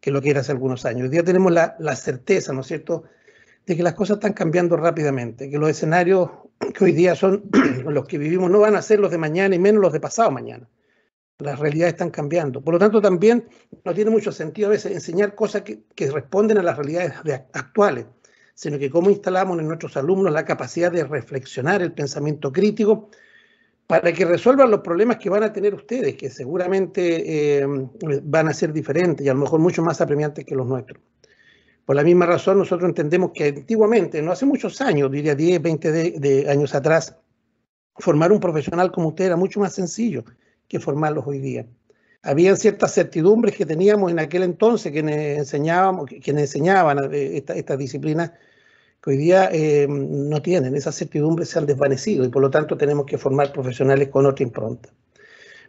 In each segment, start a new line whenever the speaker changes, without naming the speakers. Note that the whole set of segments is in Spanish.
que lo que era hace algunos años. Hoy día tenemos la, certeza, ¿no es cierto?, de que las cosas están cambiando
rápidamente, que los escenarios que hoy día son los que vivimos no van a ser los de mañana y menos los de pasado mañana. Las realidades están cambiando. Por lo tanto, también no tiene mucho sentido a veces enseñar cosas que, que responden a las realidades actuales, sino que cómo instalamos en nuestros alumnos la capacidad de reflexionar el pensamiento crítico para que resuelvan los problemas que van a tener ustedes, que seguramente eh, van a ser diferentes y a lo mejor mucho más apremiantes que los nuestros. Por la misma razón, nosotros entendemos que antiguamente, no hace muchos años, diría 10, 20 años atrás, formar un profesional como usted era mucho más sencillo que formarlos hoy día. Habían ciertas certidumbres que teníamos en aquel entonces, quienes enseñábamos, quienes enseñaban eh, estas disciplinas, que hoy día eh, no tienen, esas certidumbres se han desvanecido y por lo tanto tenemos que formar profesionales con otra impronta.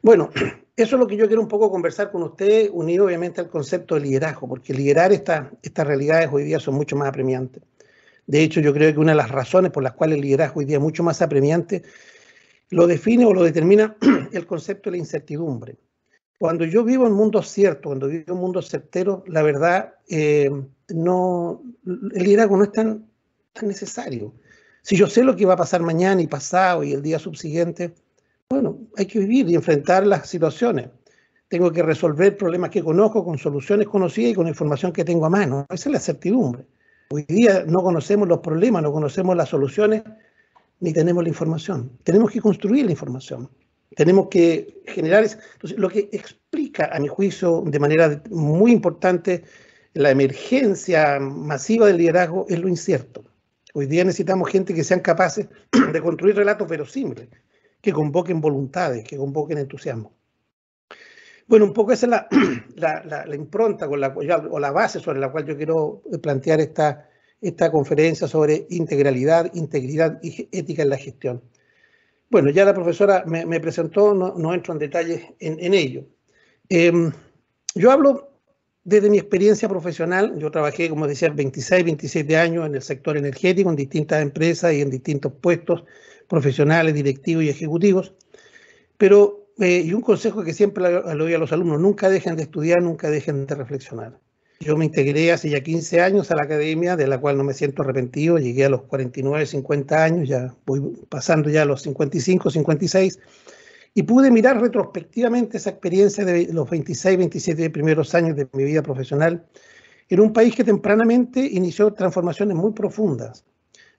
Bueno, eso es lo que yo quiero un poco conversar con ustedes, unido obviamente al concepto de liderazgo, porque liderar estas realidades hoy día son mucho más apremiantes. De hecho, yo creo que una de las razones por las cuales el liderazgo hoy día es mucho más apremiante lo define o lo determina el concepto de la incertidumbre. Cuando yo vivo en un mundo cierto, cuando vivo en un mundo certero, la verdad, eh, no, el liderazgo no es tan necesario. Si yo sé lo que va a pasar mañana y pasado y el día subsiguiente, bueno, hay que vivir y enfrentar las situaciones. Tengo que resolver problemas que conozco con soluciones conocidas y con información que tengo a mano. Esa es la certidumbre. Hoy día no conocemos los problemas, no conocemos las soluciones, ni tenemos la información. Tenemos que construir la información. Tenemos que generar... Entonces, lo que explica, a mi juicio, de manera muy importante, la emergencia masiva del liderazgo es lo incierto. Hoy día necesitamos gente que sean capaces de construir relatos verosímiles, que convoquen voluntades, que convoquen entusiasmo. Bueno, un poco esa es la, impronta con la, o la base sobre la cual yo quiero eh, plantear esta, esta conferencia sobre integralidad, integridad y ética en la gestión. Bueno, ya la profesora me, presentó, no, entro en detalles en, ello. Em, yo hablo desde mi experiencia profesional, yo trabajé, como decía, 26, 27 años en el sector energético, en distintas empresas y en distintos puestos profesionales, directivos y ejecutivos. Pero, eh, y un consejo que siempre le doy a los alumnos, nunca dejen de estudiar, nunca dejen de reflexionar. Yo me integré hace ya 15 años a la academia, de la cual no me siento arrepentido, llegué a los 49, 50 años, ya voy pasando ya a los 55, 56 y pude mirar retrospectivamente esa experiencia de los 26, 27 primeros años de mi vida profesional en un país que tempranamente inició transformaciones muy profundas.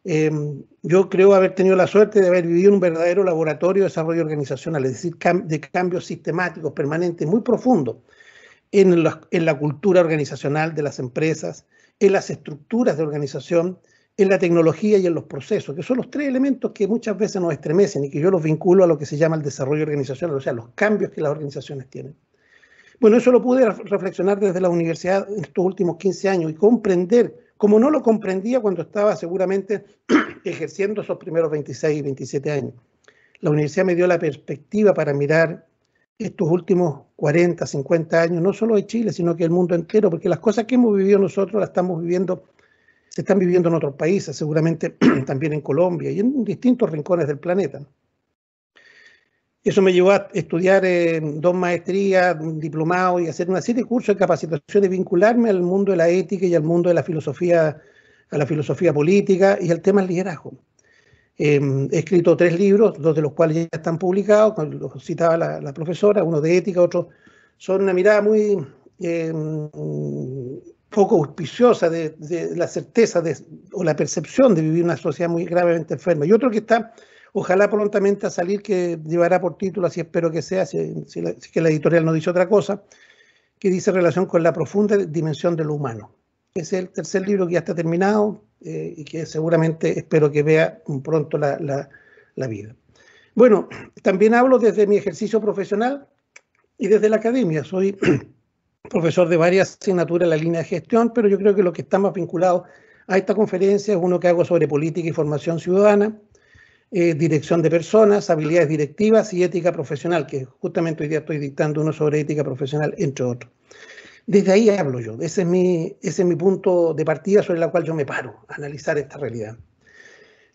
Em, yo creo haber tenido la suerte de haber vivido un verdadero laboratorio de desarrollo organizacional, es decir, de cambios sistemáticos, permanentes, muy profundos en la cultura organizacional de las empresas, en las estructuras de organización, en la tecnología y en los procesos, que son los tres elementos que muchas veces nos estremecen y que yo los vinculo a lo que se llama el desarrollo organizacional, o sea, los cambios que las organizaciones tienen. Bueno, eso lo pude reflexionar desde la universidad en estos últimos 15 años y comprender, como no lo comprendía cuando estaba seguramente ejerciendo esos primeros 26 y 27 años. La universidad me dio la perspectiva para mirar estos últimos 40, 50 años, no solo de Chile, sino que el mundo entero, porque las cosas que hemos vivido nosotros las estamos viviendo están viviendo en otros países, seguramente también en Colombia y en distintos rincones del planeta. Eso me llevó a estudiar eh, dos maestrías, un diplomado y hacer una serie de cursos de capacitación y vincularme al mundo de la ética y al mundo de la filosofía, a la filosofía política y al tema del liderazgo. Em, he escrito tres libros, dos de los cuales ya están publicados, los citaba la, profesora, uno de ética, otro son una mirada muy em, poco auspiciosa de, la certeza de, o la percepción de vivir una sociedad muy gravemente enferma. Y otro que está, ojalá prontamente a salir, que llevará por título, así espero que sea, si, que la editorial no dice otra cosa, que dice relación con la profunda dimensión de lo humano. es el tercer libro que ya está terminado eh, y que seguramente espero que vea pronto la, la, la vida. Bueno, también hablo desde mi ejercicio profesional y desde la academia. Soy profesor de varias asignaturas en la línea de gestión, pero yo creo que lo que está más vinculado a esta conferencia es uno que hago sobre política y formación ciudadana, eh, dirección de personas, habilidades directivas y ética profesional, que justamente hoy día estoy dictando uno sobre ética profesional, entre otros. Desde ahí hablo yo, ese es mi, ese es mi punto de partida sobre el cual yo me paro, a analizar esta realidad.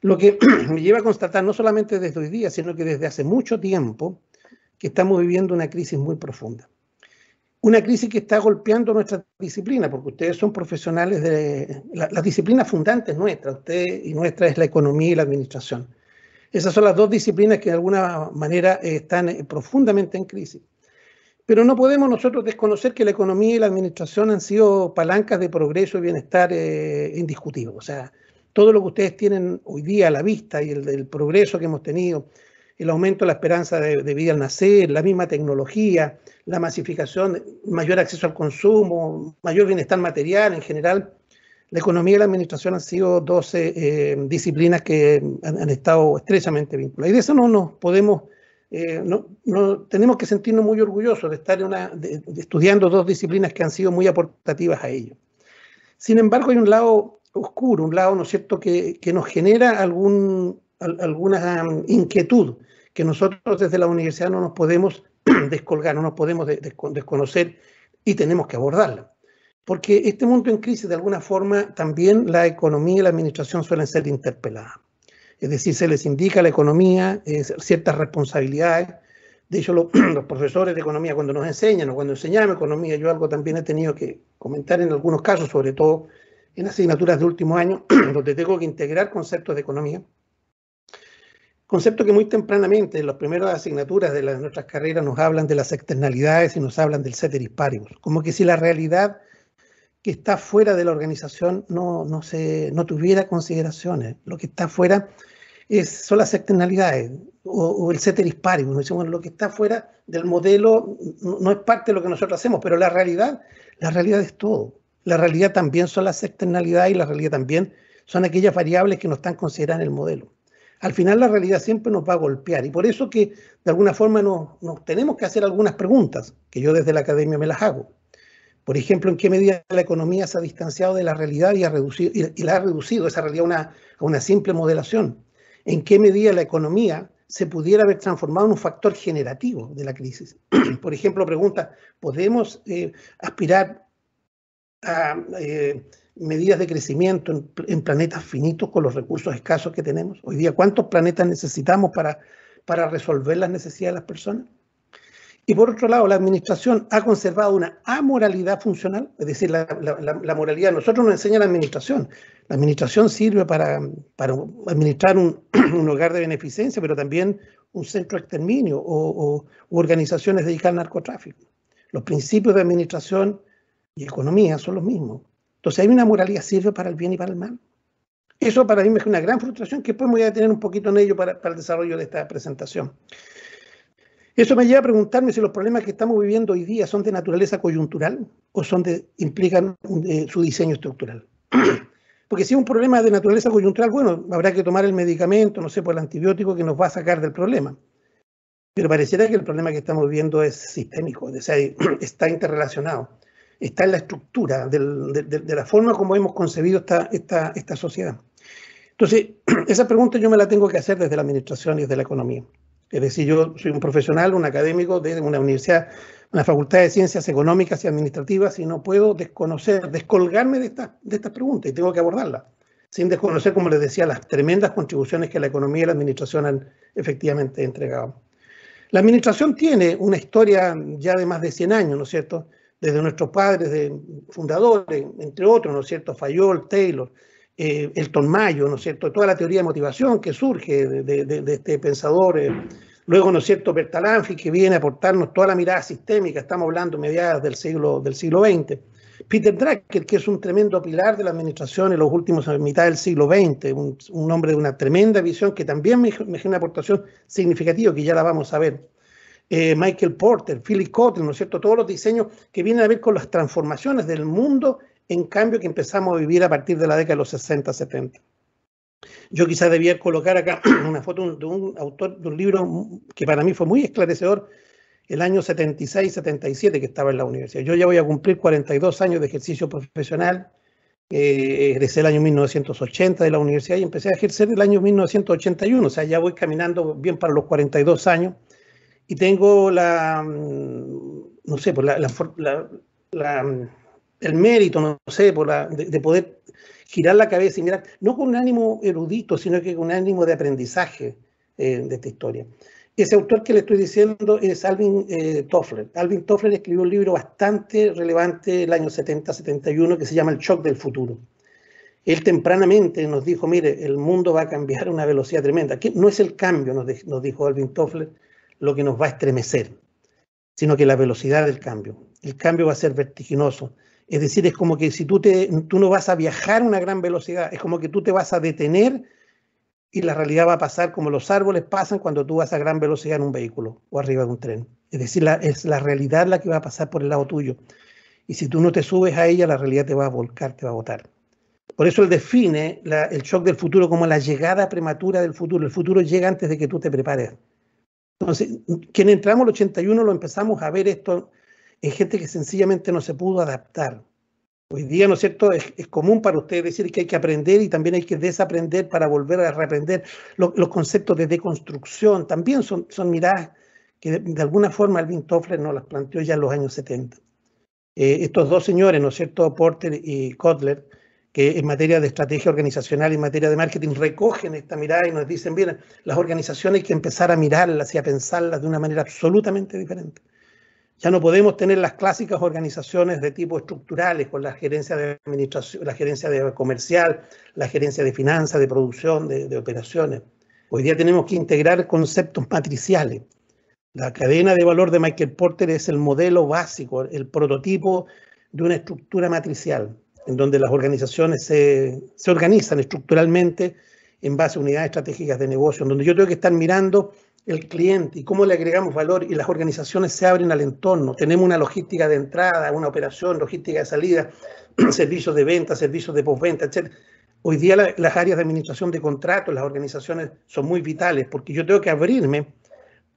Lo que me lleva a constatar, no solamente desde hoy día, sino que desde hace mucho tiempo, que estamos viviendo una crisis muy profunda una crisis que está golpeando nuestra disciplina, porque ustedes son profesionales de la, las disciplinas fundantes nuestras, usted y nuestra es la economía y la administración. Esas son las dos disciplinas que de alguna manera eh, están eh, profundamente en crisis. Pero no podemos nosotros desconocer que la economía y la administración han sido palancas de progreso y bienestar eh, indiscutibles. O sea, todo lo que ustedes tienen hoy día a la vista y el, el progreso que hemos tenido, el aumento de la esperanza de, vida al nacer, la misma tecnología, la masificación, mayor acceso al consumo, mayor bienestar material en general. La economía y la administración han sido dos eh, eh, disciplinas que han, estado estrechamente vinculadas. Y de eso no nos podemos, eh, no, tenemos que sentirnos muy orgullosos de estar en una, estudiando dos disciplinas que han sido muy aportativas a ello. Sin embargo, hay un lado oscuro, un lado, ¿no es cierto?, que, que nos genera algún, alguna um, inquietud que nosotros desde la universidad no nos podemos descolgar, no nos podemos desconocer y tenemos que abordarla. Porque este mundo en crisis, de alguna forma, también la economía y la administración suelen ser interpeladas. Es decir, se les indica a la economía eh, ciertas responsabilidades. De hecho, los profesores de economía cuando nos enseñan o cuando enseñamos economía, yo algo también he tenido que comentar en algunos casos, sobre todo en asignaturas de último año, donde tengo que integrar conceptos de economía Concepto que muy tempranamente, en las primeras asignaturas de nuestras carreras, nos hablan de las externalidades y nos hablan del ceteris paribus, como que si la realidad que está fuera de la organización no, se, no tuviera consideraciones. Lo que está fuera es, son las externalidades o, el ceteris paribus. Decimos, lo que está fuera del modelo no, es parte de lo que nosotros hacemos, pero la realidad, la realidad es todo. La realidad también son las externalidades y la realidad también son aquellas variables que no están consideradas en el modelo al final la realidad siempre nos va a golpear y por eso que de alguna forma nos, tenemos que hacer algunas preguntas, que yo desde la academia me las hago. Por ejemplo, ¿en qué medida la economía se ha distanciado de la realidad y, ha reducido, y la ha reducido esa realidad a una, simple modelación? ¿En qué medida la economía se pudiera haber transformado en un factor generativo de la crisis? Por ejemplo, pregunta, ¿podemos eh, aspirar a eh, medidas de crecimiento en, planetas finitos con los recursos escasos que tenemos hoy día? ¿Cuántos planetas necesitamos para, para resolver las necesidades de las personas? Y por otro lado, la administración ha conservado una amoralidad funcional, es decir, la, moralidad nosotros nos enseña la administración. La administración sirve para, administrar un, hogar de beneficencia, pero también un centro de exterminio o organizaciones dedicadas al narcotráfico. Los principios de administración y economía son los mismos. Entonces hay una moralidad, sirve para el bien y para el mal. Eso para mí me es una gran frustración que después me voy a detener un poquito en ello para, el desarrollo de esta presentación. Eso me lleva a preguntarme si los problemas que estamos viviendo hoy día son de naturaleza coyuntural o son de, implican eh, su diseño estructural. Porque si es un problema de naturaleza coyuntural, bueno, habrá que tomar el medicamento, no sé, por el antibiótico que nos va a sacar del problema. Pero pareciera que el problema que estamos viviendo es sistémico, o está interrelacionado está en la estructura de, la forma como hemos concebido esta, esta, sociedad. Entonces, esa pregunta yo me la tengo que hacer desde la administración y desde la economía. Es decir, yo soy un profesional, un académico de una universidad, una facultad de ciencias económicas y administrativas y no puedo desconocer, descolgarme de, esta, de estas preguntas y tengo que abordarla, sin desconocer, como les decía, las tremendas contribuciones que la economía y la administración han efectivamente entregado. La administración tiene una historia ya de más de 100 años, ¿no es cierto?, desde nuestros padres de fundadores, entre otros, ¿no es cierto? Fayol, Taylor, eh, Elton Mayo, ¿no es cierto? Toda la teoría de motivación que surge de, este pensador. Eh, luego, ¿no es cierto? Bertalanffy, que viene a aportarnos toda la mirada sistémica, estamos hablando mediados del siglo, del siglo XX. Peter Drucker, que es un tremendo pilar de la administración en los últimos mitad del siglo XX, un, hombre de una tremenda visión que también me, me genera una aportación significativa que ya la vamos a ver. Eh, Michael Porter, Philip Kotler, ¿no es cierto? Todos los diseños que vienen a ver con las transformaciones del mundo en cambio que empezamos a vivir a partir de la década de los 60, 70. Yo quizás debía colocar acá una foto de un autor de un libro que para mí fue muy esclarecedor, el año 76-77 que estaba en la universidad. Yo ya voy a cumplir 42 años de ejercicio profesional, eh, el año 1980 de la universidad y empecé a ejercer el año 1981, o sea, ya voy caminando bien para los 42 años y tengo la, mm, no sé, por pues la, mm, el mérito, no sé, por de, de, poder girar la cabeza y mirar, no con un ánimo erudito, sino que con un ánimo de aprendizaje eh, de esta historia. Ese autor que le estoy diciendo es Alvin eh, Toffler. Alvin Toffler escribió un libro bastante relevante el año 70-71 que se llama El shock del futuro. Él tempranamente nos dijo, mire, el mundo va a cambiar a una velocidad tremenda. no es el cambio, nos, nos dijo Alvin Toffler, lo que nos va a estremecer, sino que la velocidad del cambio. El cambio va a ser vertiginoso. Es decir, es como que si tú, te, tú no vas a viajar a una gran velocidad, es como que tú te vas a detener y la realidad va a pasar como los árboles pasan cuando tú vas a gran velocidad en un vehículo o arriba de un tren. Es decir, es la realidad la que va a pasar por el lado tuyo. Y si tú no te subes a ella, la realidad te va a volcar, te va a botar. Por eso él define el shock del futuro como la llegada prematura del futuro. El futuro llega antes de que tú te prepares. Entonces, quien entramos el 81 lo empezamos a ver esto en gente que sencillamente no se pudo adaptar. Hoy día, ¿no es cierto?, es, común para ustedes decir que hay que aprender y también hay que desaprender para volver a reaprender. los conceptos de deconstrucción también son, son miradas que de, alguna forma Alvin Toffler nos las planteó ya en los años 70. Eh, estos dos señores, ¿no es cierto?, Porter y Kotler, que en materia de estrategia organizacional y en materia de marketing recogen esta mirada y nos dicen, bien las organizaciones hay que empezar a mirarlas y a pensarlas de una manera absolutamente diferente. Ya no podemos tener las clásicas organizaciones de tipo estructurales con la gerencia de administración, la gerencia de comercial, la gerencia de finanzas, de producción, de, de operaciones. Hoy día tenemos que integrar conceptos matriciales. La cadena de valor de Michael Porter es el modelo básico, el prototipo de una estructura matricial en donde las organizaciones se, organizan estructuralmente en base a unidades estratégicas de negocio, en donde yo tengo que estar mirando el cliente y cómo le agregamos valor y las organizaciones se abren al entorno. Tenemos una logística de entrada, una operación, logística de salida, servicios de venta, servicios de postventa, etc. Hoy día las áreas de administración de contratos, las organizaciones son muy vitales porque yo tengo que abrirme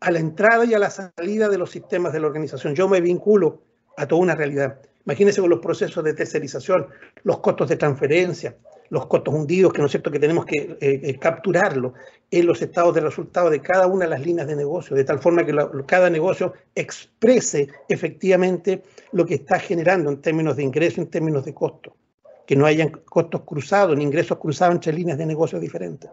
a la entrada y a la salida de los sistemas de la organización. Yo me vinculo a toda una realidad. Imagínense con los procesos de tercerización, los costos de transferencia, los costos hundidos, que no es cierto que tenemos que eh, eh, capturarlo en los estados de resultado de cada una de las líneas de negocio, de tal forma que cada negocio exprese efectivamente lo que está generando en términos de ingreso, en términos de costo, que no hayan costos cruzados ni ingresos cruzados entre líneas de negocio diferentes.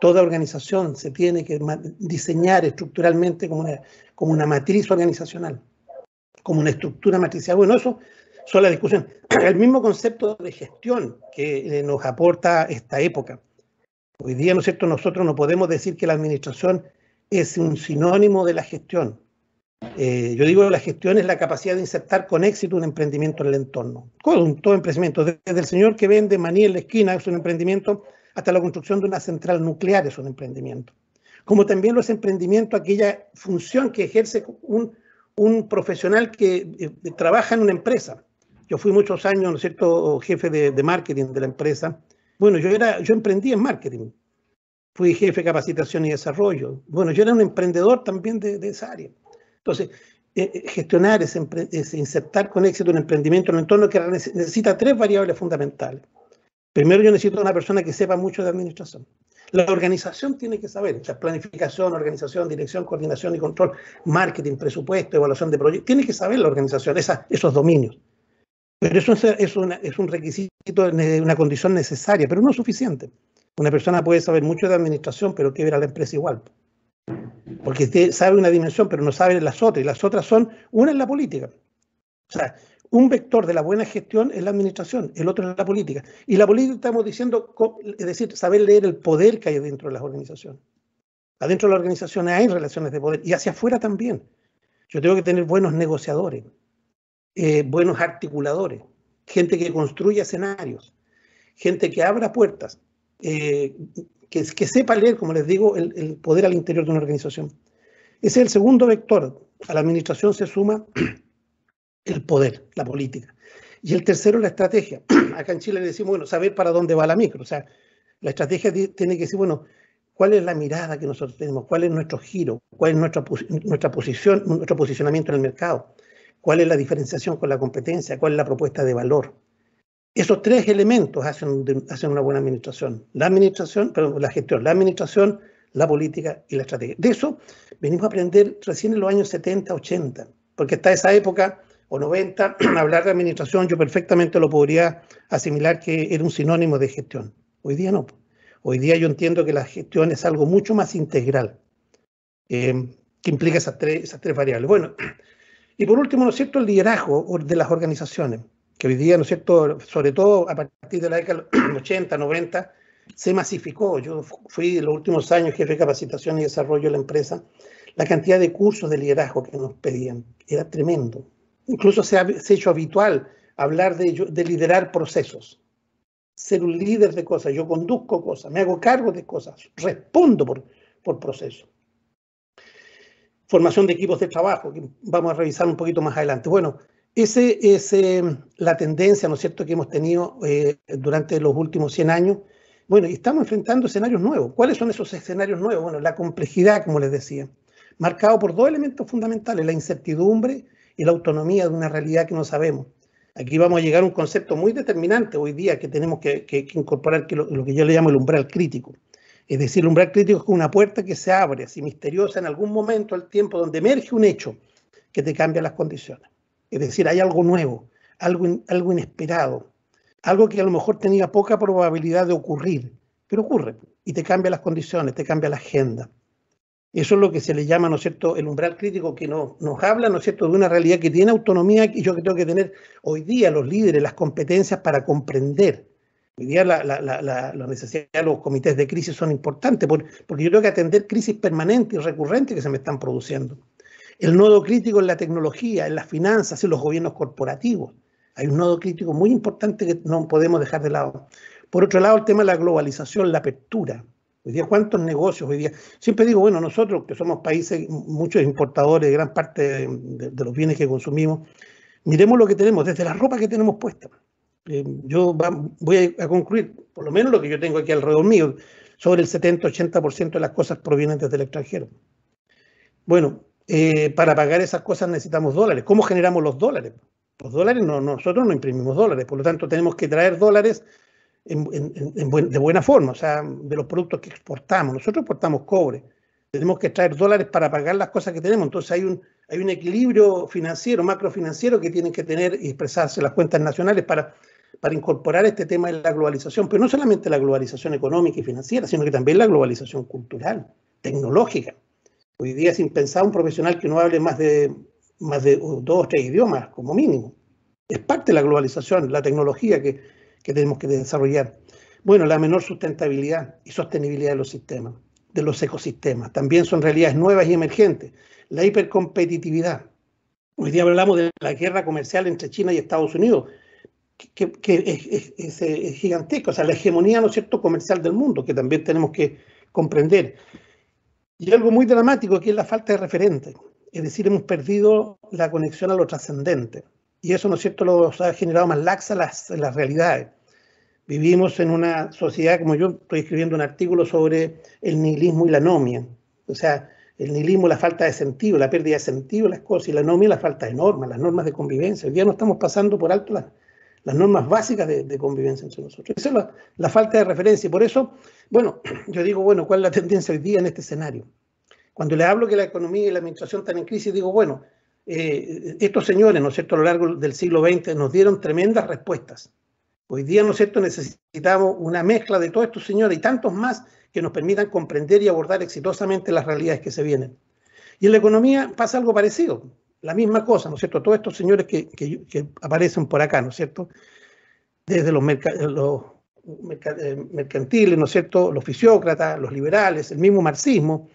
Toda organización se tiene que diseñar estructuralmente como una matriz organizacional como una estructura matricial. Bueno, eso son las discusiones. El mismo concepto de gestión que eh, nos aporta esta época. Hoy día, ¿no es cierto?, nosotros no podemos decir que la administración es un sinónimo de la gestión. Eh, yo digo, la gestión es la capacidad de insertar con éxito un emprendimiento en el entorno. Todo, todo emprendimiento, desde el señor que vende maní en la esquina es un emprendimiento, hasta la construcción de una central nuclear es un emprendimiento. Como también los emprendimientos, aquella función que ejerce un un profesional que eh, trabaja en una empresa. Yo fui muchos años, ¿no es cierto?, jefe de, marketing de la empresa. Bueno, yo, era, yo emprendí en marketing. Fui jefe de capacitación y desarrollo. Bueno, yo era un emprendedor también de, esa área. Entonces, eh, eh, gestionar, ese, insertar con éxito un emprendimiento en un entorno que necesita tres variables fundamentales. Primero yo necesito una persona que sepa mucho de administración. La organización tiene que saber, la planificación, organización, dirección, coordinación y control, marketing, presupuesto, evaluación de proyectos. Tiene que saber la organización esos dominios. Pero eso es, un requisito, una condición necesaria, pero no suficiente. Una persona puede saber mucho de administración, pero que ver a la empresa igual. Porque sabe una dimensión, pero no sabe las otras. Y las otras son, una en la política. O sea, un vector de la buena gestión es la administración, el otro es la política. Y la política estamos diciendo, es decir, saber leer el poder que hay dentro de las organizaciones. Adentro de las organizaciones hay relaciones de poder y hacia afuera también. Yo tengo que tener buenos negociadores, eh, buenos articuladores, gente que construya escenarios, gente que abra puertas, eh, que, que, sepa leer, como les digo, el, el poder al interior de una organización. Ese es el segundo vector. A la administración se suma el poder, la política. Y el tercero, la estrategia. Acá en Chile le decimos, bueno, saber para dónde va la micro. O sea, la estrategia tiene que decir, bueno, cuál es la mirada que nosotros tenemos, cuál es nuestro giro, cuál es nuestra, nuestra posición, nuestro posicionamiento en el mercado, cuál es la diferenciación con la competencia, cuál es la propuesta de valor. Esos tres elementos hacen, hacen una buena administración. La administración, perdón, la gestión, la administración, la política y la estrategia. De eso venimos a aprender recién en los años 70, 80, porque está esa época o 90, hablar de administración, yo perfectamente lo podría asimilar que era un sinónimo de gestión. Hoy día no. Hoy día yo entiendo que la gestión es algo mucho más integral, em, que implica esas tres, esas tres variables. Bueno, y por último, ¿no es cierto?, el liderazgo de las organizaciones, que hoy día, ¿no es cierto?, sobre todo a partir de la década 80, 90, se masificó. Yo fui en los últimos años jefe de capacitación y desarrollo de la empresa. La cantidad de cursos de liderazgo que nos pedían era tremendo Incluso se ha, hecho habitual hablar de, de liderar procesos, ser un líder de cosas, yo conduzco cosas, me hago cargo de cosas, respondo por, procesos. Formación de equipos de trabajo, que vamos a revisar un poquito más adelante. Bueno, esa es la tendencia, ¿no es cierto?, que hemos tenido eh, durante los últimos 100 años. Bueno, y estamos enfrentando escenarios nuevos. ¿Cuáles son esos escenarios nuevos? Bueno, la complejidad, como les decía, marcado por dos elementos fundamentales, la incertidumbre y la autonomía de una realidad que no sabemos. Aquí vamos a llegar a un concepto muy determinante hoy día que tenemos que, incorporar, que lo, que yo le llamo el umbral crítico. Es decir, el umbral crítico es una puerta que se abre así misteriosa en algún momento al tiempo donde emerge un hecho que te cambia las condiciones. Es decir, hay algo nuevo, algo, algo inesperado, algo que a lo mejor tenía poca probabilidad de ocurrir, pero ocurre y te cambia las condiciones, te cambia la agenda. Eso es lo que se le llama, ¿no es cierto?, el umbral crítico que no, nos habla, ¿no es cierto?, de una realidad que tiene autonomía y yo que tengo que tener hoy día los líderes, las competencias para comprender. Hoy día la, necesidad de los comités de crisis son importantes porque, porque yo tengo que atender crisis permanentes y recurrentes que se me están produciendo. El nodo crítico en la tecnología, en las finanzas, en los gobiernos corporativos. Hay un nodo crítico muy importante que no podemos dejar de lado. Por otro lado, el tema de la globalización, la apertura. Hoy día, ¿cuántos negocios hoy día? Siempre digo, bueno, nosotros que somos países, muchos importadores de gran parte de, los bienes que consumimos, miremos lo que tenemos, desde la ropa que tenemos puesta. Eh, yo voy a, concluir, por lo menos lo que yo tengo aquí alrededor mío, sobre el 70-80% de las cosas provienen desde el extranjero. Bueno, eh, para pagar esas cosas necesitamos dólares. ¿Cómo generamos los dólares? Los dólares, nosotros no imprimimos dólares, por lo tanto tenemos que traer dólares de buena forma, o sea, de los productos que exportamos. Nosotros exportamos cobre, tenemos que traer dólares para pagar las cosas que tenemos, entonces hay un, hay un equilibrio financiero, macrofinanciero que tienen que tener y expresarse las cuentas nacionales para, para incorporar este tema de la globalización, pero no solamente la globalización económica y financiera, sino que también la globalización cultural, tecnológica. Hoy día sin pensar un profesional que no hable más de, más de dos o tres idiomas como mínimo. Es parte de la globalización, la tecnología que, que tenemos que desarrollar. Bueno, la menor sustentabilidad y sostenibilidad de los sistemas, de los ecosistemas. También son realidades nuevas y emergentes. La hipercompetitividad. Hoy día hablamos de la guerra comercial entre China y Estados Unidos, que, es, gigantesca. O sea, la hegemonía, ¿no cierto?, comercial del mundo, que también tenemos que comprender. Y algo muy dramático, que es la falta de referente Es decir, hemos perdido la conexión a lo trascendente y eso, ¿no es cierto?, los ha generado más laxa las, las realidades. Vivimos en una sociedad, como yo estoy escribiendo un artículo sobre el nihilismo y la anomia. O sea, el nihilismo, la falta de sentido, la pérdida de sentido las cosas, y la anomia, la falta de normas, las normas de convivencia. Hoy día no estamos pasando por alto las, normas básicas de, convivencia entre nosotros. Esa es la, la, falta de referencia. Y por eso, bueno, yo digo, bueno, ¿cuál es la tendencia hoy día en este escenario? Cuando le hablo que la economía y la administración están en crisis, digo, bueno, eh, estos señores, ¿no es cierto?, a lo largo del siglo XX nos dieron tremendas respuestas. Hoy día, ¿no es cierto?, necesitamos una mezcla de todos estos señores y tantos más que nos permitan comprender y abordar exitosamente las realidades que se vienen. Y en la economía pasa algo parecido, la misma cosa, ¿no es cierto? Todos estos señores que, aparecen por acá, ¿no es cierto? Desde los, eh, mercantiles, ¿no es cierto? Los fisiócratas, los liberales, el mismo marxismo,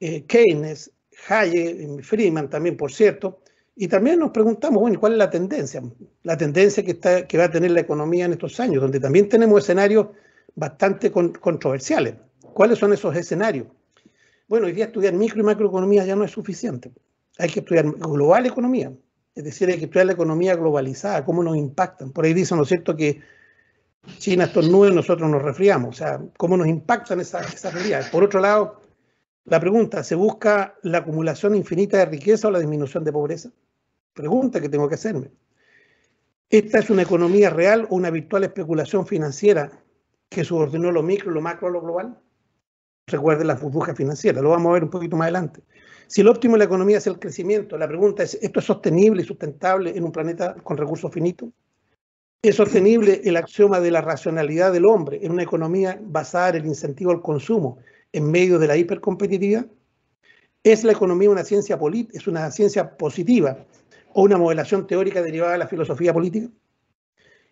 eh, Keynes, Hayek, Freeman también, por cierto, y también nos preguntamos, bueno, ¿cuál es la tendencia? La tendencia que, está, que va a tener la economía en estos años, donde también tenemos escenarios bastante controversiales. ¿Cuáles son esos escenarios? Bueno, hoy día estudiar micro y macroeconomía ya no es suficiente. Hay que estudiar global economía, es decir, hay que estudiar la economía globalizada, cómo nos impactan. Por ahí dicen, ¿no es cierto?, que China estos y nosotros nos resfriamos. O sea, cómo nos impactan estas esas realidades. Por otro lado, la pregunta, ¿se busca la acumulación infinita de riqueza o la disminución de pobreza? Pregunta que tengo que hacerme. Esta es una economía real o una virtual especulación financiera que subordinó lo micro, lo macro a lo global. Recuerden las burbujas financieras, lo vamos a ver un poquito más adelante. Si el óptimo de la economía es el crecimiento, la pregunta es, ¿esto es sostenible y sustentable en un planeta con recursos finitos? ¿Es sostenible el axioma de la racionalidad del hombre en una economía basada en el incentivo al consumo, en medio de la hipercompetitividad? ¿Es la economía una ciencia, es una ciencia positiva o una modelación teórica derivada de la filosofía política?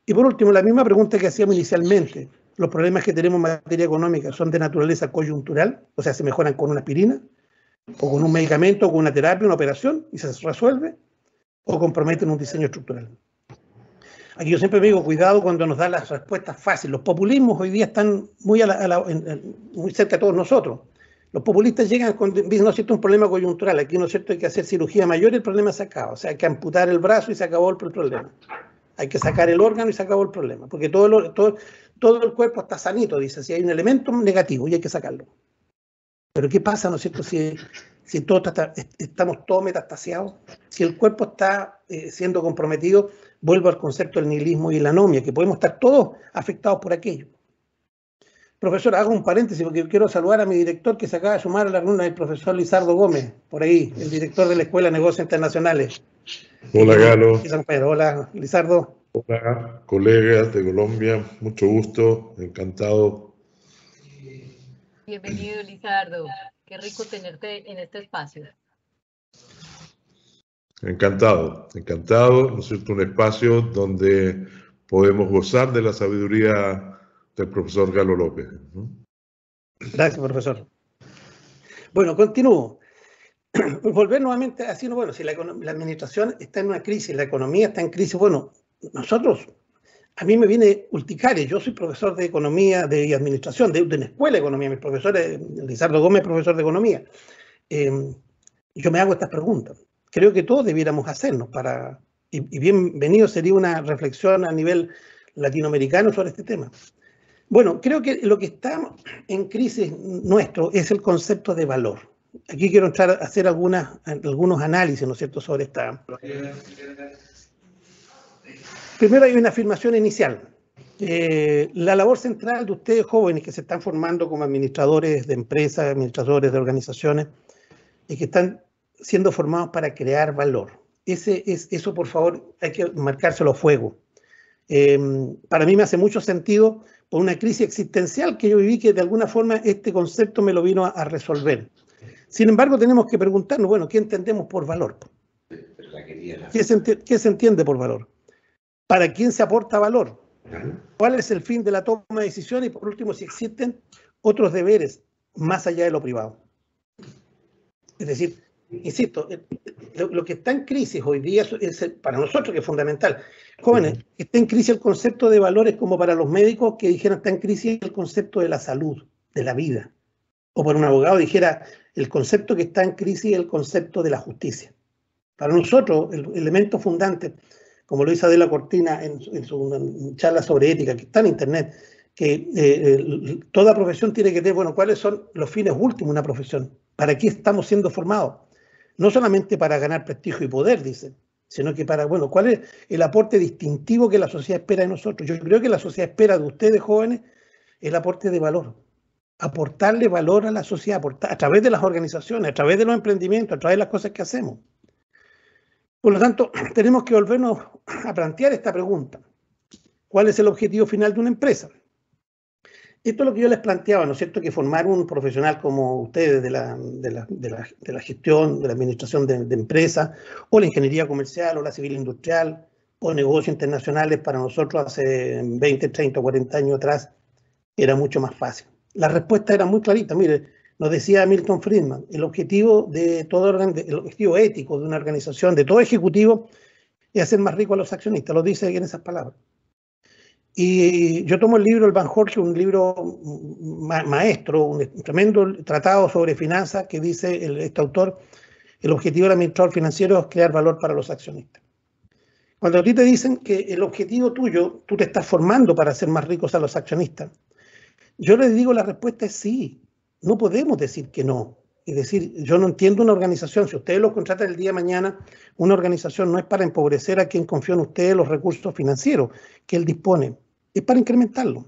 Y por último, la misma pregunta que hacíamos inicialmente. ¿Los problemas que tenemos en materia económica son de naturaleza coyuntural? O sea, ¿se mejoran con una aspirina? ¿O con un medicamento? ¿O con una terapia? ¿Una operación? ¿Y se resuelve? ¿O comprometen un diseño estructural? Aquí yo siempre me digo, cuidado cuando nos dan las respuestas fáciles. Los populismos hoy día están muy, cerca de todos nosotros. Los populistas llegan con, dicen, no es cierto, un problema coyuntural, aquí no es cierto, hay que hacer cirugía mayor y el problema se acaba. O sea, hay que amputar el brazo y se acabó el problema. Hay que sacar el órgano y se acabó el problema. Porque todo el, todo, todo el cuerpo está sanito, dice, si hay un elemento negativo y hay que sacarlo. Pero ¿qué pasa, no es cierto, si, si estamos todos metastasiados? Si el cuerpo está eh, siendo comprometido, vuelvo al concepto del nihilismo y la anomia, que podemos estar todos afectados por aquello. Profesor, hago un paréntesis porque quiero saludar a mi director que se acaba de sumar a la luna el profesor Lizardo Gómez, por ahí, el director de la Escuela de Negocios Internacionales. Hola, Galo. Hola, Lizardo. Hola, colegas de Colombia, mucho gusto, encantado.
Bienvenido, Lizardo. Qué rico tenerte en este espacio.
Encantado, encantado, es Un espacio donde podemos gozar de la sabiduría del profesor Galo López. Gracias, profesor. Bueno, continúo. Volver nuevamente a decir, bueno, si la, administración está en una crisis, la economía está en crisis, bueno, nosotros, a mí me viene urticaria, yo soy profesor de economía de administración, de, una escuela de economía, mi profesor es Lizardo Gómez, profesor de economía. Eh, yo me hago estas preguntas creo que todos debiéramos hacernos para, y, bienvenido sería una reflexión a nivel latinoamericano sobre este tema. Bueno, creo que lo que está en crisis nuestro es el concepto de valor. Aquí quiero entrar hacer algunas, algunos análisis, ¿no es cierto?, sobre esta. Primero hay una afirmación inicial. Eh, la labor central de ustedes jóvenes que se están formando como administradores de empresas, administradores de organizaciones y que están siendo formados para crear valor. Ese, es, eso, por favor, hay que marcárselo a fuego. Em, para mí me hace mucho sentido por una crisis existencial que yo viví que de alguna forma este concepto me lo vino a, resolver. Sin embargo, tenemos que preguntarnos, bueno, ¿qué entendemos por valor? ¿Qué ¿Qué se entiende por valor? ¿Para quién se aporta valor? ¿Cuál es el fin de la toma de decisiones? Y por último, si existen otros deberes más allá de lo privado. Es decir, insisto, eh, lo, que está en crisis hoy día es, para nosotros que es fundamental. Jóvenes, está en crisis el concepto de valores como para los médicos que dijeran está en crisis el concepto de la salud, de la vida. O para un abogado dijera el concepto que está en crisis el concepto de la justicia. Para nosotros, el elemento fundante, como lo dice Adela Cortina en, su charla sobre ética que está en internet, que eh, eh, toda profesión tiene que tener, bueno, cuáles son los fines últimos de una profesión, para qué estamos siendo formados no solamente para ganar prestigio y poder, dicen, sino que para, bueno, ¿cuál es el aporte distintivo que la sociedad espera de nosotros? Yo creo que la sociedad espera de ustedes jóvenes el aporte de valor, aportarle valor a la sociedad a través de las organizaciones, a través de los emprendimientos, a través de las cosas que hacemos. Por lo tanto, tenemos que volvernos a plantear esta pregunta. ¿Cuál es el objetivo final de una empresa? esto es lo que yo les planteaba, ¿no es cierto? Que formar un profesional como ustedes de la, de la, gestión, de la administración de, empresas, o la ingeniería comercial, o la civil industrial, o negocios internacionales, para nosotros hace 20, 30, 40 años atrás era mucho más fácil. La respuesta era muy clarita. Mire, nos decía Milton Friedman, el objetivo, de todo, el objetivo ético de una organización, de todo ejecutivo, es hacer más rico a los accionistas. Lo dice en esas palabras. Y yo tomo el libro El Van Jorge, un libro maestro, un tremendo tratado sobre finanzas que dice este autor, el objetivo del administrador financiero es crear valor para los accionistas. Cuando a ti te dicen que el objetivo tuyo, tú te estás formando para hacer más ricos a los accionistas, yo les digo la respuesta es sí. No podemos decir que no. Es decir, yo no entiendo una organización. Si ustedes lo contratan el día de mañana, una organización no es para empobrecer a quien confió en ustedes los recursos financieros que él dispone es para incrementarlo.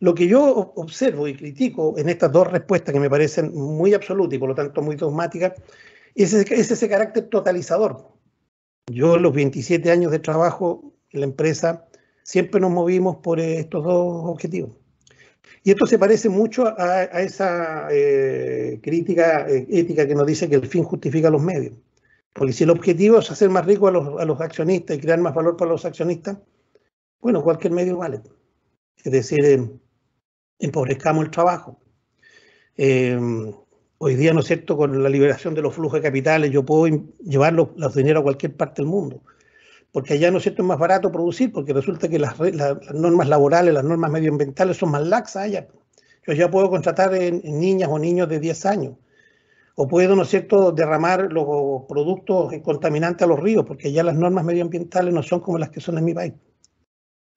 Lo que yo observo y critico en estas dos respuestas que me parecen muy absolutas y por lo tanto muy dogmáticas, es ese, carácter totalizador. Yo los 27 años de trabajo en la empresa siempre nos movimos por eh, estos dos objetivos. Y esto se parece mucho a, esa eh, crítica eh, ética que nos dice que el fin justifica los medios. Porque si el objetivo es hacer más rico a los accionistas y crear más valor para los accionistas, bueno, cualquier medio vale. Pues. Es decir, em, empobrezcamos el trabajo. Em, hoy día, ¿no es cierto?, con la liberación de los flujos de capitales, yo puedo llevar los, dineros dinero a cualquier parte del mundo. Porque allá, ¿no es cierto?, es más barato producir, porque resulta que las, las normas laborales, las normas medioambientales son más laxas allá. Pues. Yo ya puedo contratar en, niñas o niños de 10 años. O puedo, ¿no es cierto?, derramar los productos contaminantes a los ríos, porque allá las normas medioambientales no son como las que son en mi país.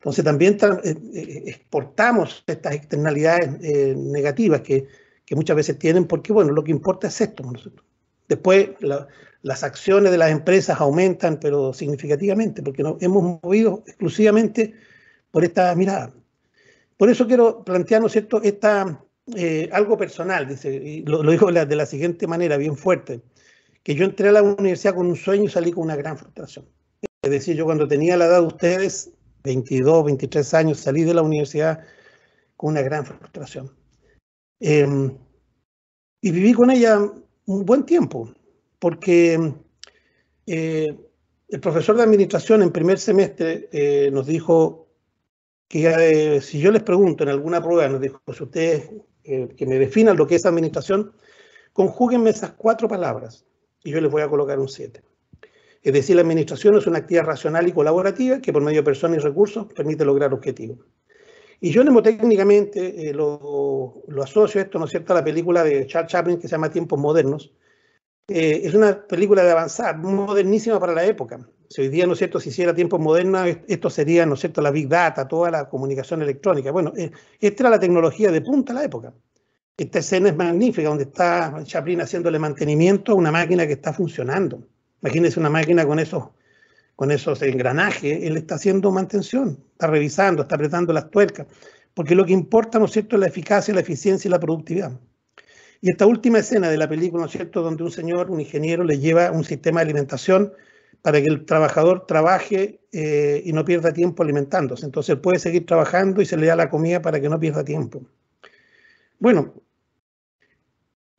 Entonces también eh, eh, exportamos estas externalidades eh, negativas que, muchas veces tienen, porque bueno, lo que importa es esto. Después las acciones de las empresas aumentan, pero significativamente, porque nos hemos movido exclusivamente por esta mirada. Por eso quiero plantearnos cierto? Esta, algo personal, dice, y lo, lo, digo de la siguiente manera, bien fuerte, que yo entré a la universidad con un sueño y salí con una gran frustración. Es decir, yo cuando tenía la edad de ustedes, 22, 23 años, salí de la universidad con una gran frustración. Em, y viví con ella un buen tiempo, porque eh, el profesor de administración en primer semestre eh, nos dijo que eh, si yo les pregunto en alguna prueba, nos dijo, si ustedes que me definan lo que es administración, conjúguenme esas cuatro palabras y yo les voy a colocar un 7. Es decir, la administración es una actividad racional y colaborativa que por medio de personas y recursos permite lograr objetivos. Y yo mnemotécnicamente técnicamente, eh, lo, lo, asocio esto, ¿no es cierto?, a la película de Charles Chaplin que se llama Tiempos Modernos. Eh, es una película de avanzar, modernísima para la época. Si hoy día, ¿no es cierto?, si hiciera tiempos modernos, esto sería, ¿no es cierto?, la Big Data, toda la comunicación electrónica. Bueno, eh, esta era la tecnología de punta de la época. Esta escena es magnífica, donde está Chaplin haciéndole mantenimiento a una máquina que está funcionando. Imagínense una máquina con esos, con esos engranajes, él está haciendo mantención, está revisando, está apretando las tuercas, porque lo que importa, ¿no es cierto?, es la eficacia, la eficiencia y la productividad. Y esta última escena de la película, ¿no es cierto?, donde un señor, un ingeniero, le lleva un sistema de alimentación para que el trabajador trabaje eh, y no pierda tiempo alimentándose. Entonces puede seguir trabajando y se le da la comida para que no pierda tiempo. Bueno,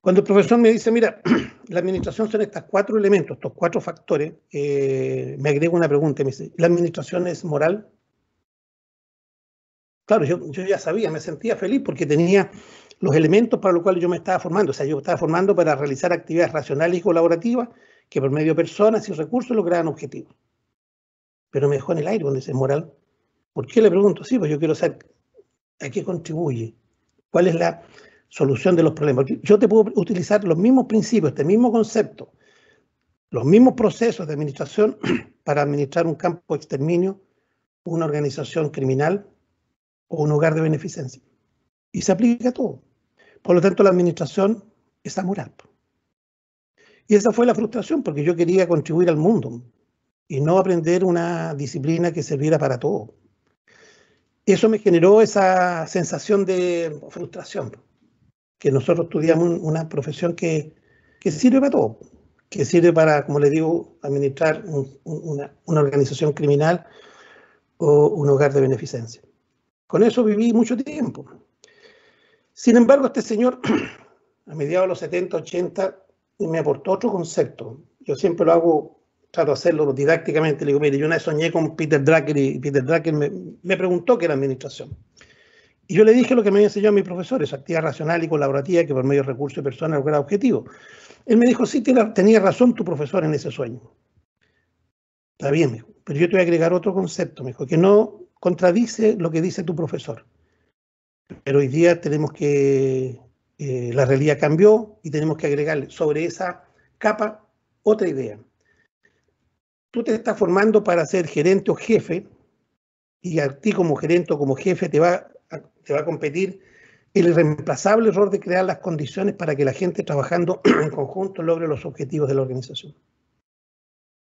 cuando el profesor me dice, mira, la administración son estos cuatro elementos, estos cuatro factores, eh, me agrego una pregunta me dice, ¿la administración es moral? Claro, yo, ya sabía, me sentía feliz porque tenía los elementos para los cuales yo me estaba formando. O sea, yo estaba formando para realizar actividades racionales y colaborativas que por medio de personas y recursos lograran objetivos. Pero me dejó en el aire cuando dice moral. ¿Por qué le pregunto? Sí, pues yo quiero saber a qué contribuye, cuál es la, solución de los problemas. Yo te puedo utilizar los mismos principios, este mismo concepto, los mismos procesos de administración para administrar un campo exterminio, una organización criminal o un hogar de beneficencia. Y se aplica a todo. Por lo tanto, la administración es amoral. Y esa fue la frustración, porque yo quería contribuir al mundo y no aprender una disciplina que serviera para todo. Eso me generó esa sensación de frustración que nosotros estudiamos una profesión que, que sirve para todo, que sirve para, como le digo, administrar una, una, organización criminal o un hogar de beneficencia. Con eso viví mucho tiempo. Sin embargo, este señor, a mediados de los 70, 80, me aportó otro concepto. Yo siempre lo hago, trato de hacerlo didácticamente. Le digo, mire, yo una vez soñé con Peter Drucker y Peter Drucker me, me preguntó qué era administración. Y yo le dije lo que me había enseñado a mi profesor, esa actividad racional y colaborativa que por medio de recursos y personas logra objetivo. Él me dijo, sí, tenía razón tu profesor en ese sueño. Está bien, pero yo te voy a agregar otro concepto, me dijo, que no contradice lo que dice tu profesor. Pero hoy día tenemos que, eh, la realidad cambió y tenemos que agregarle sobre esa capa otra idea. Tú te estás formando para ser gerente o jefe y a ti como gerente o como jefe te va te va a competir el irreemplazable error de crear las condiciones para que la gente trabajando en conjunto logre los objetivos de la organización.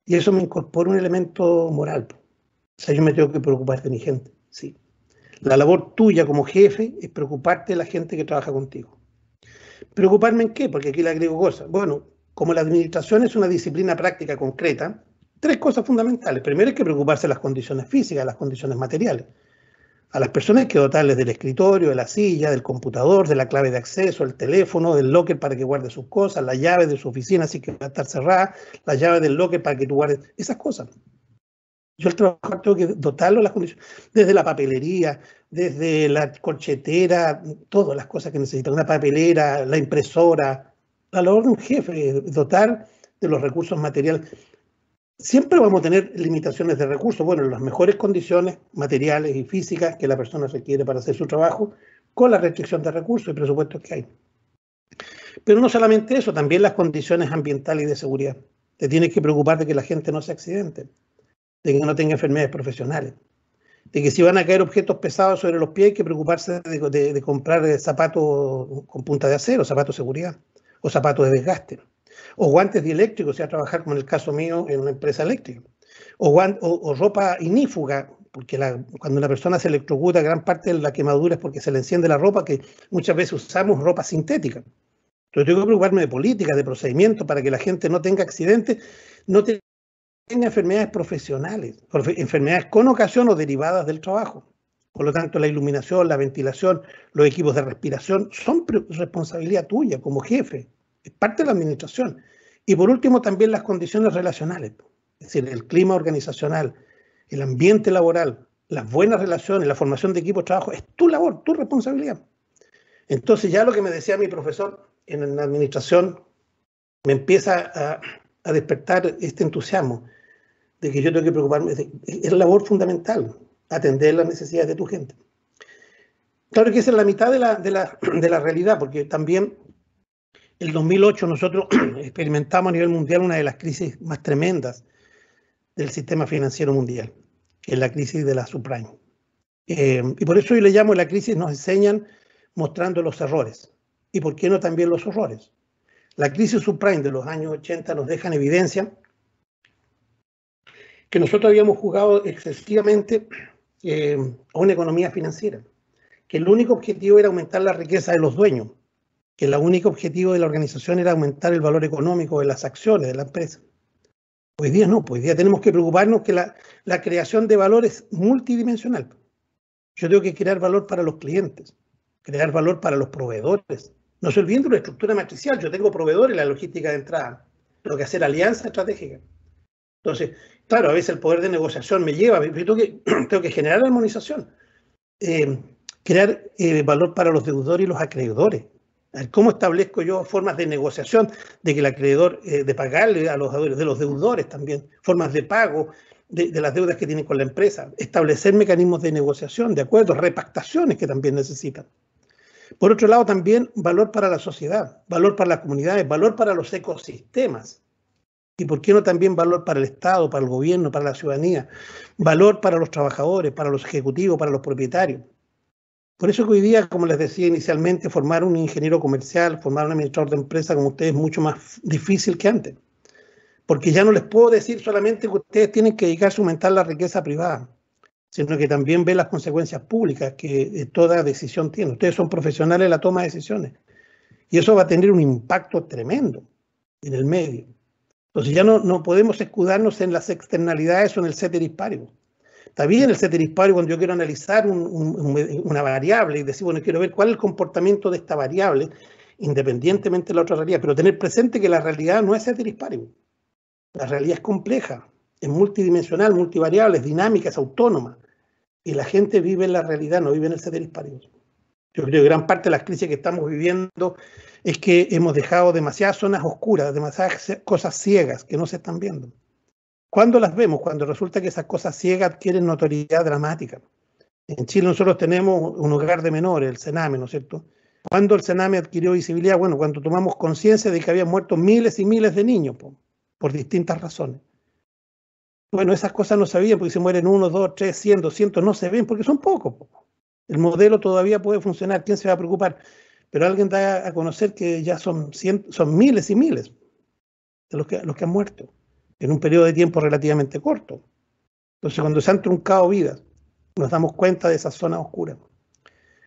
Y eso me incorpora un elemento moral. O sea, yo me tengo que preocupar de mi gente, sí. La labor tuya como jefe es preocuparte de la gente que trabaja contigo. ¿Preocuparme en qué? Porque aquí le agrego cosas. Bueno, como la administración es una disciplina práctica concreta, tres cosas fundamentales. Primero es que preocuparse de las condiciones físicas, las condiciones materiales. A las personas hay que dotarles del escritorio, de la silla, del computador, de la clave de acceso, el teléfono, del locker para que guarde sus cosas, la llave de su oficina así que va a estar cerrada, la llave del locker para que tú guardes esas cosas. Yo el trabajo tengo que dotarlo de las condiciones, desde la papelería, desde la corchetera, todas las cosas que necesitan, una papelera, la impresora. La labor de un jefe dotar de los recursos materiales siempre vamos a tener limitaciones de recursos, bueno, las mejores condiciones materiales y físicas que la persona requiere para hacer su trabajo, con la restricción de recursos y presupuestos que hay. Pero no solamente eso, también las condiciones ambientales y de seguridad. Te tienes que preocupar de que la gente no se accidente, de que no tenga enfermedades profesionales, de que si van a caer objetos pesados sobre los pies hay que preocuparse de, comprar zapatos con punta de acero, zapatos de seguridad o zapatos de desgaste o guantes dieléctricos, o sea, trabajar como en el caso mío en una empresa eléctrica, o, o, ropa inífuga, porque cuando una persona se electrocuta, gran parte de la quemadura es porque se le enciende la ropa, que muchas veces usamos ropa sintética. Entonces tengo que preocuparme de políticas, de procedimiento, para que la gente no tenga accidentes, no tenga enfermedades profesionales, enfermedades con ocasión o derivadas del trabajo. Por lo tanto, la iluminación, la ventilación, los equipos de respiración son responsabilidad tuya como jefe es parte de la administración. Y por último, también las condiciones relacionales, es decir, el clima organizacional, el ambiente laboral, las buenas relaciones, la formación de equipos de trabajo, es tu labor, tu responsabilidad. Entonces ya lo que me decía mi profesor en la administración me empieza a, despertar este entusiasmo de que yo tengo que preocuparme, es, labor fundamental, atender las necesidades de tu gente. Claro que esa es la mitad de la, de la realidad, porque también el 2008 nosotros experimentamos a nivel mundial una de las crisis más tremendas del sistema financiero mundial, que es la crisis de la subprime. Eh, y por eso hoy le llamo la crisis, nos enseñan mostrando los errores. ¿Y por qué no también los horrores? La crisis subprime de los años 80 nos deja en evidencia que nosotros habíamos jugado excesivamente eh, a una economía financiera, que el único objetivo era aumentar la riqueza de los dueños que el único objetivo de la organización era aumentar el valor económico de las acciones de la empresa. Hoy día no, pues hoy día tenemos que preocuparnos que la, creación de valor es multidimensional. Yo tengo que crear valor para los clientes, crear valor para los proveedores. No se olviden de una estructura matricial, yo tengo proveedores en la logística de entrada, tengo que hacer alianza estratégica. Entonces, claro, a veces el poder de negociación me lleva, yo tengo que, tengo que generar armonización, eh, crear eh, valor para los deudores y los acreedores, ¿Cómo establezco yo formas de negociación de que el acreedor, eh, de pagarle a los de los deudores también, formas de pago de, de, las deudas que tienen con la empresa, establecer mecanismos de negociación, de acuerdos, repactaciones que también necesitan? Por otro lado, también valor para la sociedad, valor para las comunidades, valor para los ecosistemas. ¿Y por qué no también valor para el Estado, para el gobierno, para la ciudadanía? Valor para los trabajadores, para los ejecutivos, para los propietarios. Por eso que hoy día, como les decía inicialmente, formar un ingeniero comercial, formar un administrador de empresa como ustedes es mucho más difícil que antes. Porque ya no les puedo decir solamente que ustedes tienen que dedicarse a aumentar la riqueza privada, sino que también ve las consecuencias públicas que eh, toda decisión tiene. Ustedes son profesionales en la toma de decisiones. Y eso va a tener un impacto tremendo en el medio. Entonces ya no, no podemos escudarnos en las externalidades o en el set de Está bien el ceteris paribus cuando yo quiero analizar una variable y decir, bueno, quiero ver cuál es el comportamiento de esta variable independientemente de la otra realidad, pero tener presente que la realidad no es ceteris paribus. La realidad es compleja, es multidimensional, multivariable, es dinámica, es autónoma. Y la gente vive en la realidad, no vive en el ceteris paribus. Yo creo que gran parte de las crisis que estamos viviendo es que hemos dejado demasiadas zonas oscuras, demasiadas cosas ciegas que no se están viendo. ¿Cuándo las vemos? Cuando resulta que esas cosas ciegas adquieren notoriedad dramática. En Chile nosotros tenemos un hogar de menores, el Sename, ¿no es cierto? Cuando el Sename adquirió visibilidad? Bueno, cuando tomamos conciencia de que habían muerto miles y miles de niños por, distintas razones. Bueno, esas cosas no se porque se mueren uno, dos, tres, cien, doscientos, no se ven porque son pocos. El modelo todavía puede funcionar, ¿quién se va a preocupar? Pero alguien da a conocer que ya son, son miles y miles de los que han muerto en un periodo de tiempo relativamente corto. Entonces, cuando se han truncado vidas, nos damos cuenta de esas zonas oscuras.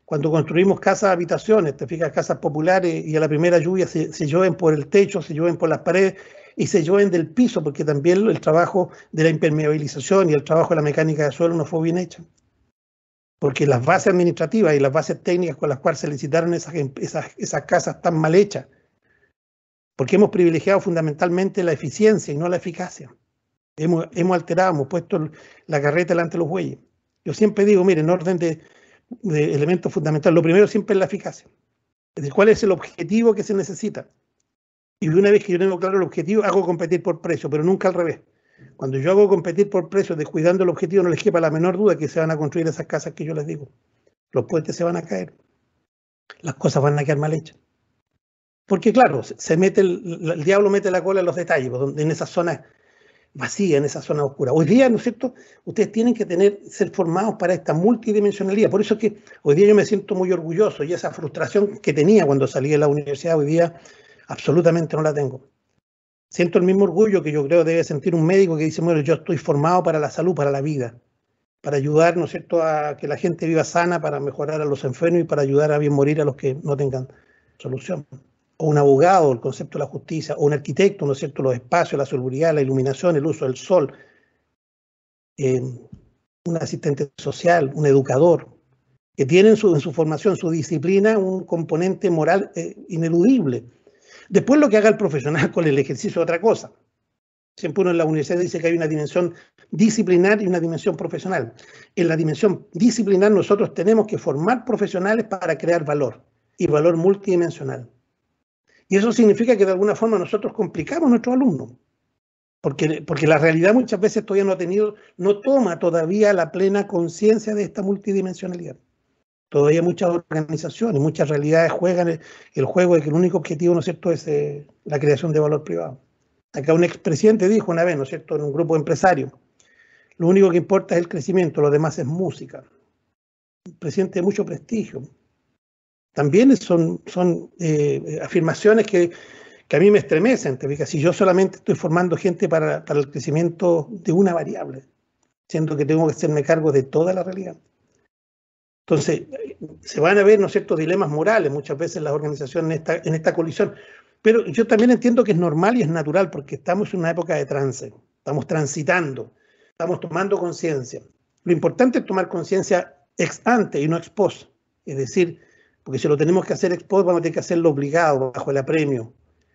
Cuando construimos casas, habitaciones, te fijas, casas populares, y a la primera lluvia se, se llueven por el techo, se llueven por las paredes y se llueven del piso, porque también el trabajo de la impermeabilización y el trabajo de la mecánica de suelo no fue bien hecho. Porque las bases administrativas y las bases técnicas con las cuales se licitaron esas, esas, esas casas tan mal hechas, porque hemos privilegiado fundamentalmente la eficiencia y no la eficacia. Hemos, alterado, hemos puesto la carreta delante de los bueyes. Yo siempre digo, mire, en orden de, elementos fundamentales, lo primero siempre es la eficacia. ¿Cuál es el objetivo que se necesita? Y una vez que yo tengo claro el objetivo, hago competir por precio, pero nunca al revés. Cuando yo hago competir por precio, descuidando el objetivo, no les quepa la menor duda que se van a construir esas casas que yo les digo. Los puentes se van a caer. Las cosas van a quedar mal hechas. Porque claro, se mete el, diablo mete la cola en los detalles, pues, en esas zona vacía, en esa zona oscura. Hoy día, ¿no es cierto? Ustedes tienen que tener, ser formados para esta multidimensionalidad. Por eso es que hoy día yo me siento muy orgulloso y esa frustración que tenía cuando salí de la universidad hoy día absolutamente no la tengo. Siento el mismo orgullo que yo creo debe sentir un médico que dice, bueno, yo estoy formado para la salud, para la vida, para ayudar, ¿no es cierto?, a que la gente viva sana, para mejorar a los enfermos y para ayudar a bien morir a los que no tengan solución o un abogado, el concepto de la justicia, o un arquitecto, ¿no es cierto?, los espacios, la seguridad, la iluminación, el uso del sol, eh, un asistente social, un educador, que tienen en su formación, su disciplina, un componente moral eh, ineludible. Después lo que haga el profesional con el ejercicio es otra cosa. Siempre uno en la universidad dice que hay una dimensión disciplinar y una dimensión profesional. En la dimensión disciplinar nosotros tenemos que formar profesionales para crear valor y valor multidimensional. Y eso significa que de alguna forma nosotros complicamos a nuestros alumnos, porque, porque la realidad muchas veces todavía no ha tenido, no toma todavía la plena conciencia de esta multidimensionalidad. Todavía muchas organizaciones, muchas realidades juegan el, juego de que el único objetivo, ¿no es cierto?, es eh, la creación de valor privado. Acá un expresidente dijo una vez, ¿no es cierto?, en un grupo empresario, lo único que importa es el crecimiento, lo demás es música. Un presidente de mucho prestigio, también son, son eh, afirmaciones que, a mí me estremecen. ¿te Si yo solamente estoy formando gente para, el crecimiento de una variable, siento que tengo que hacerme cargo de toda la realidad. Entonces, se van a ver, ¿no ciertos dilemas morales muchas veces las organizaciones en esta, en esta colisión. Pero yo también entiendo que es normal y es natural porque estamos en una época de trance, estamos transitando, estamos tomando conciencia. Lo importante es tomar conciencia ex ante y no ex post, es decir, porque si lo tenemos que hacer expósito, vamos a tener que hacerlo obligado, bajo el apremio.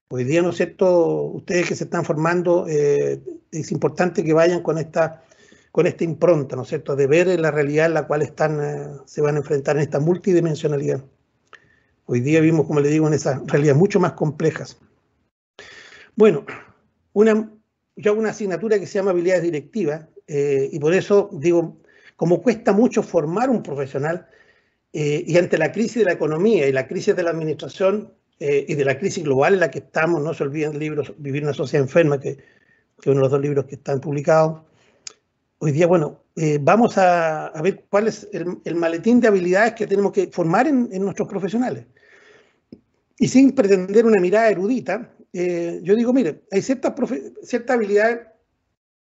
Hoy día, ¿no es cierto? Ustedes que se están formando, eh, es importante que vayan con esta, con esta impronta, ¿no es cierto?, de ver la realidad en la cual están, eh, se van a enfrentar en esta multidimensionalidad. Hoy día vimos, como le digo, en esas realidades mucho más complejas. Bueno, una, yo hago una asignatura que se llama habilidades directivas eh, y por eso digo, como cuesta mucho formar un profesional, eh, y ante la crisis de la economía y la crisis de la administración eh, y de la crisis global en la que estamos, no se olviden el libro Vivir una sociedad enferma, que, es uno de los dos libros que están publicados. Hoy día, bueno, eh, vamos a, ver cuál es el, maletín de habilidades que tenemos que formar en, nuestros profesionales. Y sin pretender una mirada erudita, yo digo, mire, hay ciertas, ciertas habilidades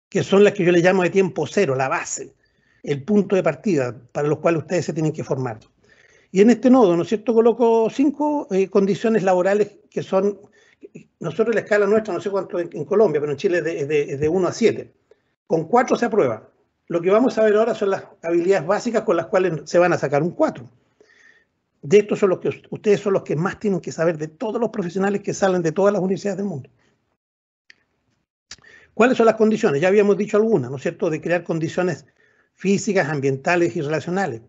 que son las que yo le llamo de tiempo cero, la base, el punto de partida para los cuales ustedes se tienen que formar. Y en este nodo, ¿no es cierto?, coloco cinco eh, condiciones laborales que son, nosotros la escala nuestra, no sé cuánto en, Colombia, pero en Chile es de, 1 a 7. Con 4 se aprueba. Lo que vamos a ver ahora son las habilidades básicas con las cuales se van a sacar un 4. De estos son los que ustedes son los que más tienen que saber de todos los profesionales que salen de todas las universidades del mundo. ¿Cuáles son las condiciones? Ya habíamos dicho algunas, ¿no es cierto?, de crear condiciones físicas, ambientales y relacionales.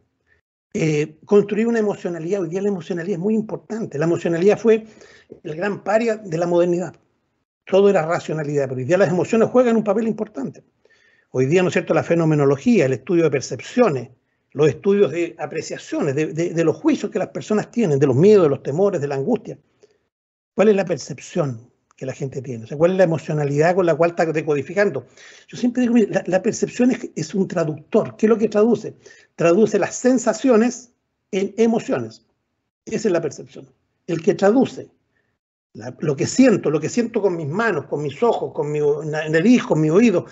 Eh, construir una emocionalidad. Hoy día la emocionalidad es muy importante. La emocionalidad fue el gran paria de la modernidad. Todo era racionalidad, pero hoy día las emociones juegan un papel importante. Hoy día, ¿no es cierto?, la fenomenología, el estudio de percepciones, los estudios de apreciaciones, de, los juicios que las personas tienen, de los miedos, de los temores, de la angustia. ¿Cuál es la percepción? que la gente tiene. ¿cuál es la emocionalidad con la cual está decodificando? Yo siempre digo, la, percepción es, un traductor. ¿Qué es lo que traduce? traduce las sensaciones en emociones. Esa es la percepción. El que traduce lo que siento, lo que siento con mis manos, con mis ojos, con mi nariz, con mi oído,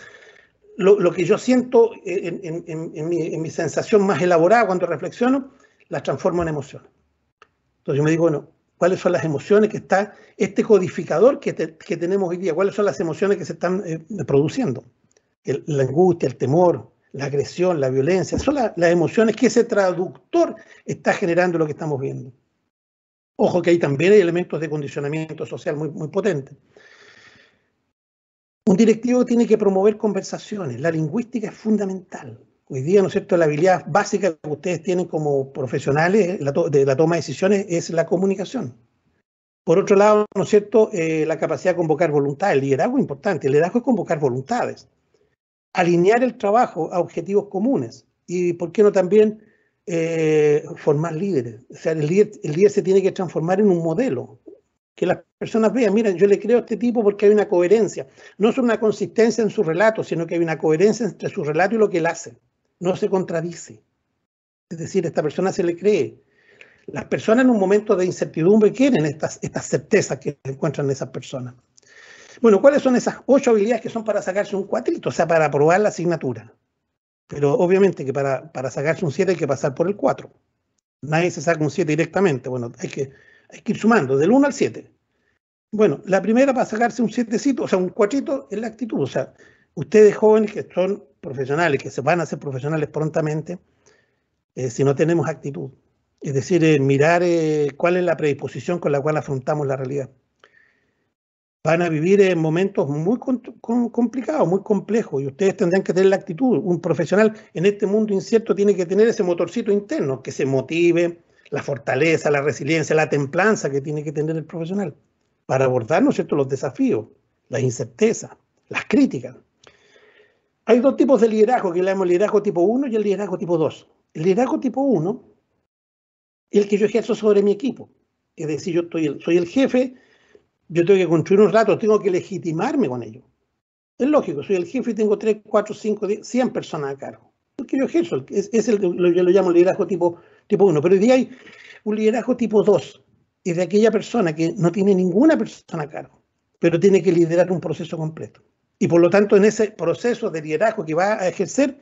lo, que yo siento en, mi, sensación más elaborada cuando reflexiono, las transformo en emociones. Entonces yo me digo, bueno, ¿cuáles son las emociones que está este codificador que, que tenemos hoy día? ¿Cuáles son las emociones que se están eh, produciendo? la angustia, el temor, la agresión, la violencia, son las emociones que ese traductor está generando lo que estamos viendo. Ojo que ahí también hay elementos de condicionamiento social muy, muy potentes. Un directivo tiene que promover conversaciones. La lingüística es fundamental. Hoy día, ¿no es cierto?, la habilidad básica que ustedes tienen como profesionales de la toma de decisiones es la comunicación. Por otro lado, ¿no es cierto?, eh, la capacidad de convocar voluntades. el liderazgo es importante. El liderazgo es convocar voluntades alinear el trabajo a objetivos comunes y, ¿por qué no también eh, formar líderes? O sea, el líder, se tiene que transformar en un modelo, que las personas vean, miren, yo le creo a este tipo porque hay una coherencia. No es una consistencia en su relato, sino que hay una coherencia entre su relato y lo que él hace. No se contradice. Es decir, esta persona se le cree. Las personas en un momento de incertidumbre quieren estas, estas certezas que encuentran esas personas. Bueno, ¿cuáles son esas ocho habilidades que son para sacarse un cuatrito? O sea, para aprobar la asignatura. Pero obviamente que para, sacarse un 7 hay que pasar por el 4. Nadie se saca un 7 directamente. Bueno, hay que, ir sumando del 1 al 7. Bueno, la primera para sacarse un 7, o sea, un cuatrito es la actitud. O sea, ustedes jóvenes que son profesionales, que se van a ser profesionales prontamente, eh, si no tenemos actitud. Es decir, eh, mirar eh, cuál es la predisposición con la cual afrontamos la realidad van a vivir en momentos muy complicados, muy complejos, y ustedes tendrán que tener la actitud. Un profesional en este mundo incierto tiene que tener ese motorcito interno, que se motive, la fortaleza, la resiliencia, la templanza que tiene que tener el profesional para abordar los desafíos, las incertezas, las críticas. Hay dos tipos de liderazgo que le llamamos liderazgo tipo 1 y el liderazgo tipo 2. El liderazgo tipo 1 es el que yo ejerzo sobre mi equipo. Es decir, yo soy el jefe yo tengo que construir un rato, tengo que legitimarme con ello. Es lógico, soy el jefe y tengo 3, 4, 5, 10, 100 personas a cargo. Porque yo ejerzo, es, el, yo lo llamo liderazgo tipo, tipo 1, pero hoy día hay un liderazgo tipo 2, es de aquella persona que no tiene ninguna persona a cargo, pero tiene que liderar un proceso completo. Y por lo tanto, en ese proceso de liderazgo que va a ejercer,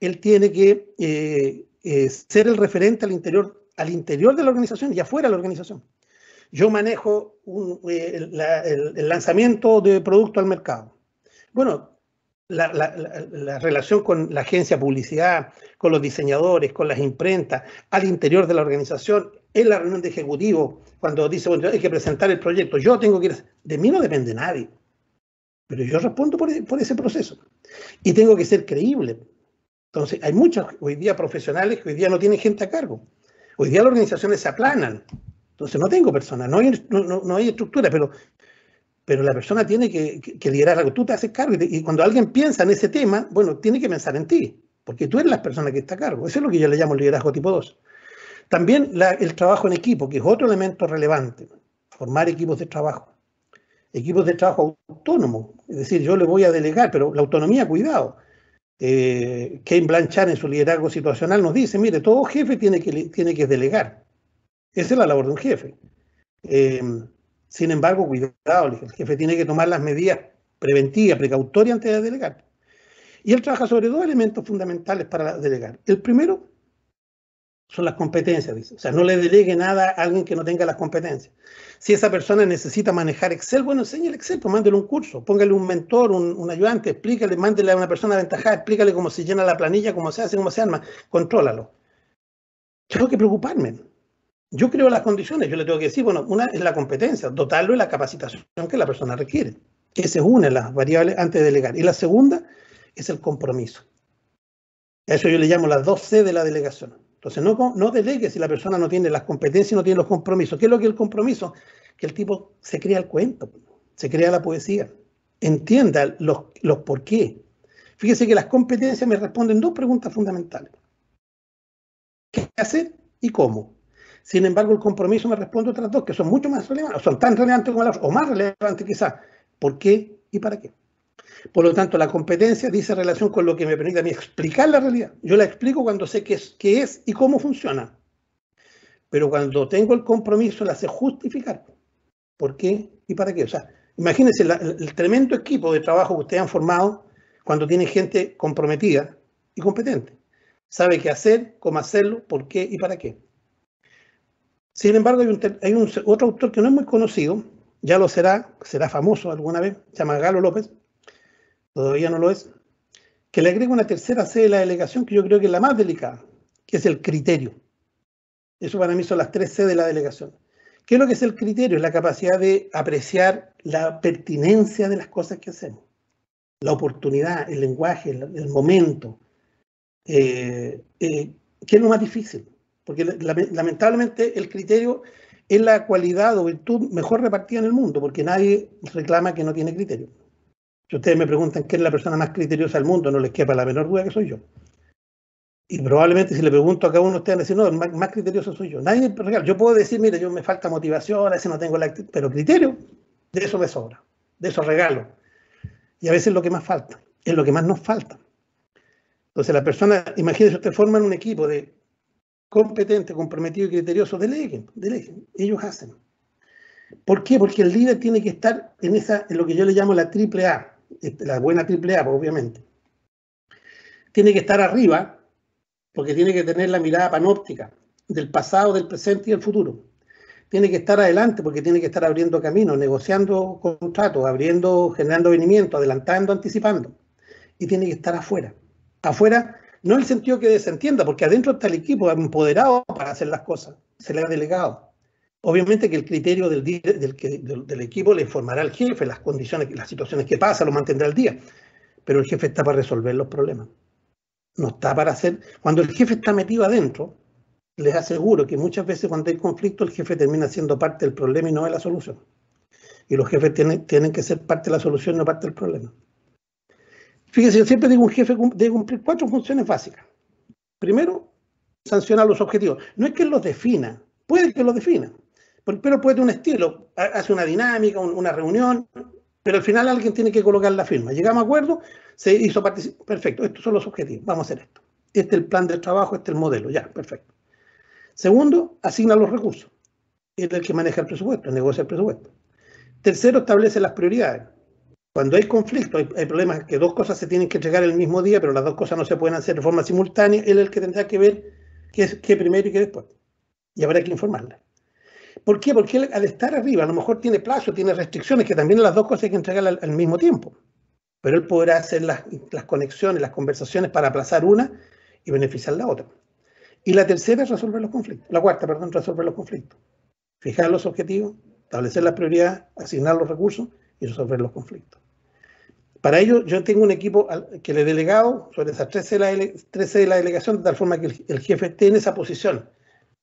él tiene que eh, eh, ser el referente al interior, al interior de la organización y afuera de la organización. Yo manejo eh, el, lanzamiento de producto al mercado. Bueno, la, relación con la agencia publicidad, con los diseñadores, con las imprentas, al interior de la organización, en la reunión de ejecutivo, cuando dice, bueno, hay que presentar el proyecto, yo tengo que ir, de mí no depende nadie. Pero yo respondo por, e, por ese proceso. Y tengo que ser creíble. Entonces, hay muchos hoy día profesionales que hoy día no tienen gente a cargo. Hoy día las organizaciones se aplanan. Entonces no tengo personas, no hay, estructura, pero, pero la persona tiene que, liderar algo. Tú te haces cargo y, cuando alguien piensa en ese tema, bueno, tiene que pensar en ti, porque tú eres la persona que está a cargo. Eso es lo que yo le llamo liderazgo tipo 2. También el trabajo en equipo, que es otro elemento relevante, formar equipos de trabajo. Equipos de trabajo autónomo, es decir, yo le voy a delegar, pero la autonomía, cuidado. Eh, Kane Blanchard en su liderazgo situacional nos dice, mire, todo jefe tiene que, tiene que delegar. Esa es la labor de un jefe. Eh, sin embargo, cuidado, el jefe tiene que tomar las medidas preventivas, precautorias antes de delegar. Y él trabaja sobre dos elementos fundamentales para delegar. El primero son las competencias, dice. O sea, no le delegue nada a alguien que no tenga las competencias. Si esa persona necesita manejar Excel, bueno, el Excel, pues mándele un curso, póngale un mentor, un, ayudante, explícale, mándele a una persona aventajada, explícale cómo se llena la planilla, cómo se hace, cómo se arma, contrólalo. Tengo que preocuparme yo creo las condiciones, yo le tengo que decir, bueno, una es la competencia, dotarlo de la capacitación que la persona requiere. Esa es una de las variables antes de delegar. Y la segunda es el compromiso. eso yo le llamo las dos C de la delegación. Entonces, no, no delegue si la persona no tiene las competencias y no tiene los compromisos. ¿Qué es lo que es el compromiso? Que el tipo se crea el cuento, se crea la poesía, entienda los, los por qué. Fíjese que las competencias me responden dos preguntas fundamentales. ¿Qué hacer y cómo? Sin embargo, el compromiso me responde otras dos que son mucho más relevantes, son tan relevantes como las, o más relevantes quizás. ¿Por qué y para qué? Por lo tanto, la competencia dice relación con lo que me permite a mí explicar la realidad. Yo la explico cuando sé qué es, y cómo funciona. Pero cuando tengo el compromiso, la sé justificar. ¿Por qué y para qué? O sea, imagínense el tremendo equipo de trabajo que ustedes han formado cuando tiene gente comprometida y competente. Sabe qué hacer, cómo hacerlo, por qué y para qué. Sin embargo, hay, otro autor que no es muy conocido, ya lo será, será famoso alguna vez, se llama Galo López, todavía no lo es, que le agrega una tercera C de la delegación que yo creo que es la más delicada, que es el criterio. Eso para mí son las tres C de la delegación. ¿Qué es lo que es el criterio? Es la capacidad de apreciar la pertinencia de las cosas que hacemos. La oportunidad, el lenguaje, el, momento. Eh, eh ¿Qué es lo más difícil? porque lamentablemente el criterio es la cualidad o virtud mejor repartida en el mundo, porque nadie reclama que no tiene criterio. Si ustedes me preguntan quién es la persona más criteriosa del mundo, no les quepa la menor duda que soy yo. Y probablemente si le pregunto a cada uno ustedes, van a decir, no, el más, criterioso soy yo. Nadie me Yo puedo decir, mire, yo me falta motivación, a veces no tengo la pero criterio, de eso me sobra, de eso regalo. Y a veces es lo que más falta, es lo que más nos falta. Entonces la persona, imagínense, usted forman un equipo de competente, comprometido y criterioso, deleguen, deleguen, ellos hacen. ¿Por qué? Porque el líder tiene que estar en, esa, en lo que yo le llamo la triple A, este, la buena triple A, pues, obviamente. Tiene que estar arriba, porque tiene que tener la mirada panóptica del pasado, del presente y del futuro. Tiene que estar adelante, porque tiene que estar abriendo caminos, negociando contratos, abriendo, generando venimiento, adelantando, anticipando. Y tiene que estar afuera. Afuera no en el sentido que desentienda, porque adentro está el equipo empoderado para hacer las cosas, se le ha delegado. Obviamente que el criterio del, equipo le informará al jefe las condiciones, las situaciones que pasan, lo mantendrá al día, pero el jefe está para resolver los problemas. No está para hacer. Cuando el jefe está metido adentro, les aseguro que muchas veces cuando hay conflicto, el jefe termina siendo parte del problema y no de la solución. Y los jefes tienen, tienen que ser parte de la solución, no parte del problema. Fíjense, siempre digo, un jefe debe cumplir cuatro funciones básicas. Primero, sancionar los objetivos. No es que los defina, puede que los defina, pero puede tener un estilo, hace una dinámica, una reunión, pero al final alguien tiene que colocar la firma. Llegamos a acuerdo, se hizo participar. Perfecto, estos son los objetivos, vamos a hacer esto. Este es el plan de trabajo, este es el modelo, ya, perfecto. Segundo, asigna los recursos. Es el que maneja el presupuesto, el negocio el presupuesto. Tercero, establece las prioridades. Cuando hay conflicto, hay, problemas que dos cosas se tienen que entregar el mismo día, pero las dos cosas no se pueden hacer de forma simultánea, él es el que tendrá que ver qué primero y qué después. Y habrá que informarle. ¿Por qué? Porque él, al estar arriba, a lo mejor tiene plazo, tiene restricciones, que también las dos cosas hay que entregar al, mismo tiempo. Pero él podrá hacer las, las conexiones, las conversaciones para aplazar una y beneficiar la otra. Y la tercera es resolver los conflictos. La cuarta, perdón, resolver los conflictos. Fijar los objetivos, establecer las prioridades, asignar los recursos y resolver los conflictos. Para ello, yo tengo un equipo que le he delegado sobre esas 13 de la, delegación, de tal forma que el, jefe esté en esa posición,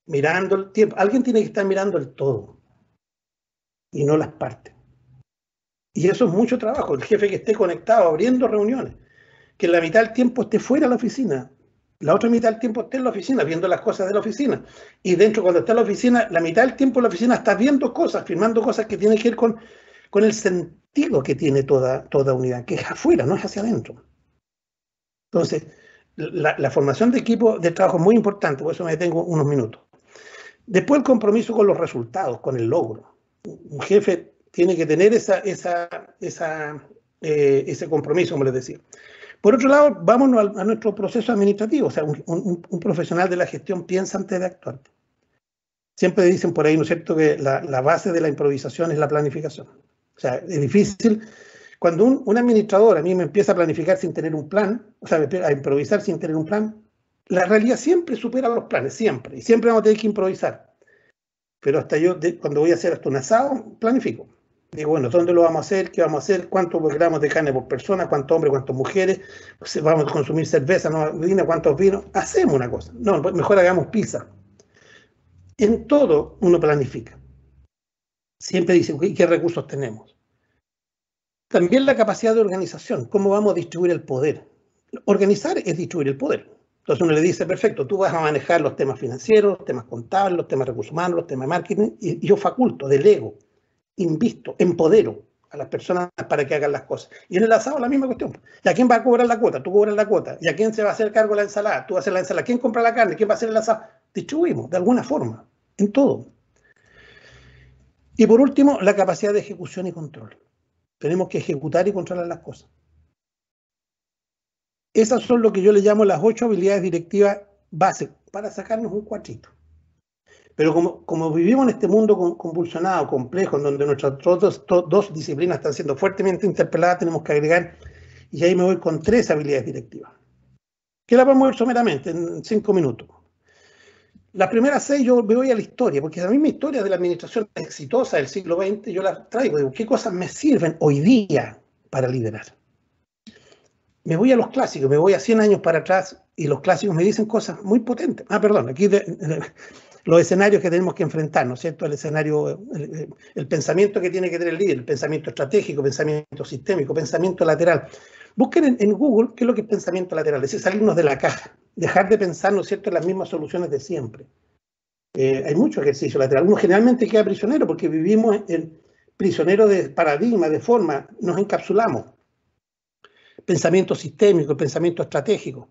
mirando el tiempo. Alguien tiene que estar mirando el todo y no las partes. Y eso es mucho trabajo, el jefe que esté conectado, abriendo reuniones, que la mitad del tiempo esté fuera de la oficina, la otra mitad del tiempo esté en la oficina, viendo las cosas de la oficina. Y dentro, cuando está en la oficina, la mitad del tiempo en la oficina está viendo cosas, firmando cosas que tienen que ver con, con el sentido que tiene toda, toda unidad, que es afuera, no es hacia adentro. Entonces, la, formación de equipo de trabajo es muy importante, por eso me detengo unos minutos. Después el compromiso con los resultados, con el logro. Un jefe tiene que tener esa, esa, esa eh, ese compromiso, como les decía. Por otro lado, vámonos a, nuestro proceso administrativo. O sea, un, profesional de la gestión piensa antes de actuar. Siempre dicen por ahí, ¿no es cierto?, que la base de la improvisación es la planificación. O sea, es difícil. Cuando un, administrador a mí me empieza a planificar sin tener un plan, o sea, a improvisar sin tener un plan, la realidad siempre supera los planes, siempre. Y siempre vamos a tener que improvisar. Pero hasta yo, cuando voy a hacer hasta un asado, planifico. Digo, bueno, ¿dónde lo vamos a hacer? ¿Qué vamos a hacer? ¿Cuántos gramos de carne por persona? ¿Cuántos hombres? ¿Cuántas mujeres? Pues, ¿Vamos a consumir cerveza? ¿No vino? ¿Cuántos vinos? Hacemos una cosa. No, mejor hagamos pizza. En todo uno planifica siempre dicen, ¿qué recursos tenemos? También la capacidad de organización, cómo vamos a distribuir el poder. Organizar es distribuir el poder. Entonces uno le dice, perfecto, tú vas a manejar los temas financieros, los temas contables, los temas recursos humanos, los temas marketing, y yo faculto, delego, invisto, empodero a las personas para que hagan las cosas. Y en el asado la misma cuestión. ¿Y a quién va a cobrar la cuota? Tú cobras la cuota. ¿Y a quién se va a hacer cargo de la ensalada? Tú vas a hacer la ensalada. ¿Quién compra la carne? ¿Quién va a hacer el asado? Distribuimos, de alguna forma, en todo. Y por último, la capacidad de ejecución y control. Tenemos que ejecutar y controlar las cosas. Esas son lo que yo le llamo las ocho habilidades directivas básicas para sacarnos un cuartito. Pero como, vivimos en este mundo convulsionado, complejo, en donde nuestras dos, dos disciplinas están siendo fuertemente interpeladas, tenemos que agregar, y ahí me voy con tres habilidades directivas, que las vamos a ver someramente en cinco minutos. La primera seis yo me voy a la historia, porque mí mi historia de la administración exitosa del siglo XX yo la traigo. ¿qué cosas me sirven hoy día para liderar? Me voy a los clásicos, me voy a 100 años para atrás y los clásicos me dicen cosas muy potentes. Ah, perdón, aquí los escenarios que tenemos que enfrentar, ¿no es cierto? El escenario, el, pensamiento que tiene que tener el líder, el pensamiento estratégico, pensamiento sistémico, pensamiento lateral. Busquen en, Google qué es lo que es pensamiento lateral, es salirnos de la caja, dejar de pensar, ¿no es cierto?, en las mismas soluciones de siempre. Eh, hay mucho ejercicio lateral. Uno generalmente queda prisionero porque vivimos en, prisionero de paradigma, de forma, nos encapsulamos. Pensamiento sistémico, pensamiento estratégico,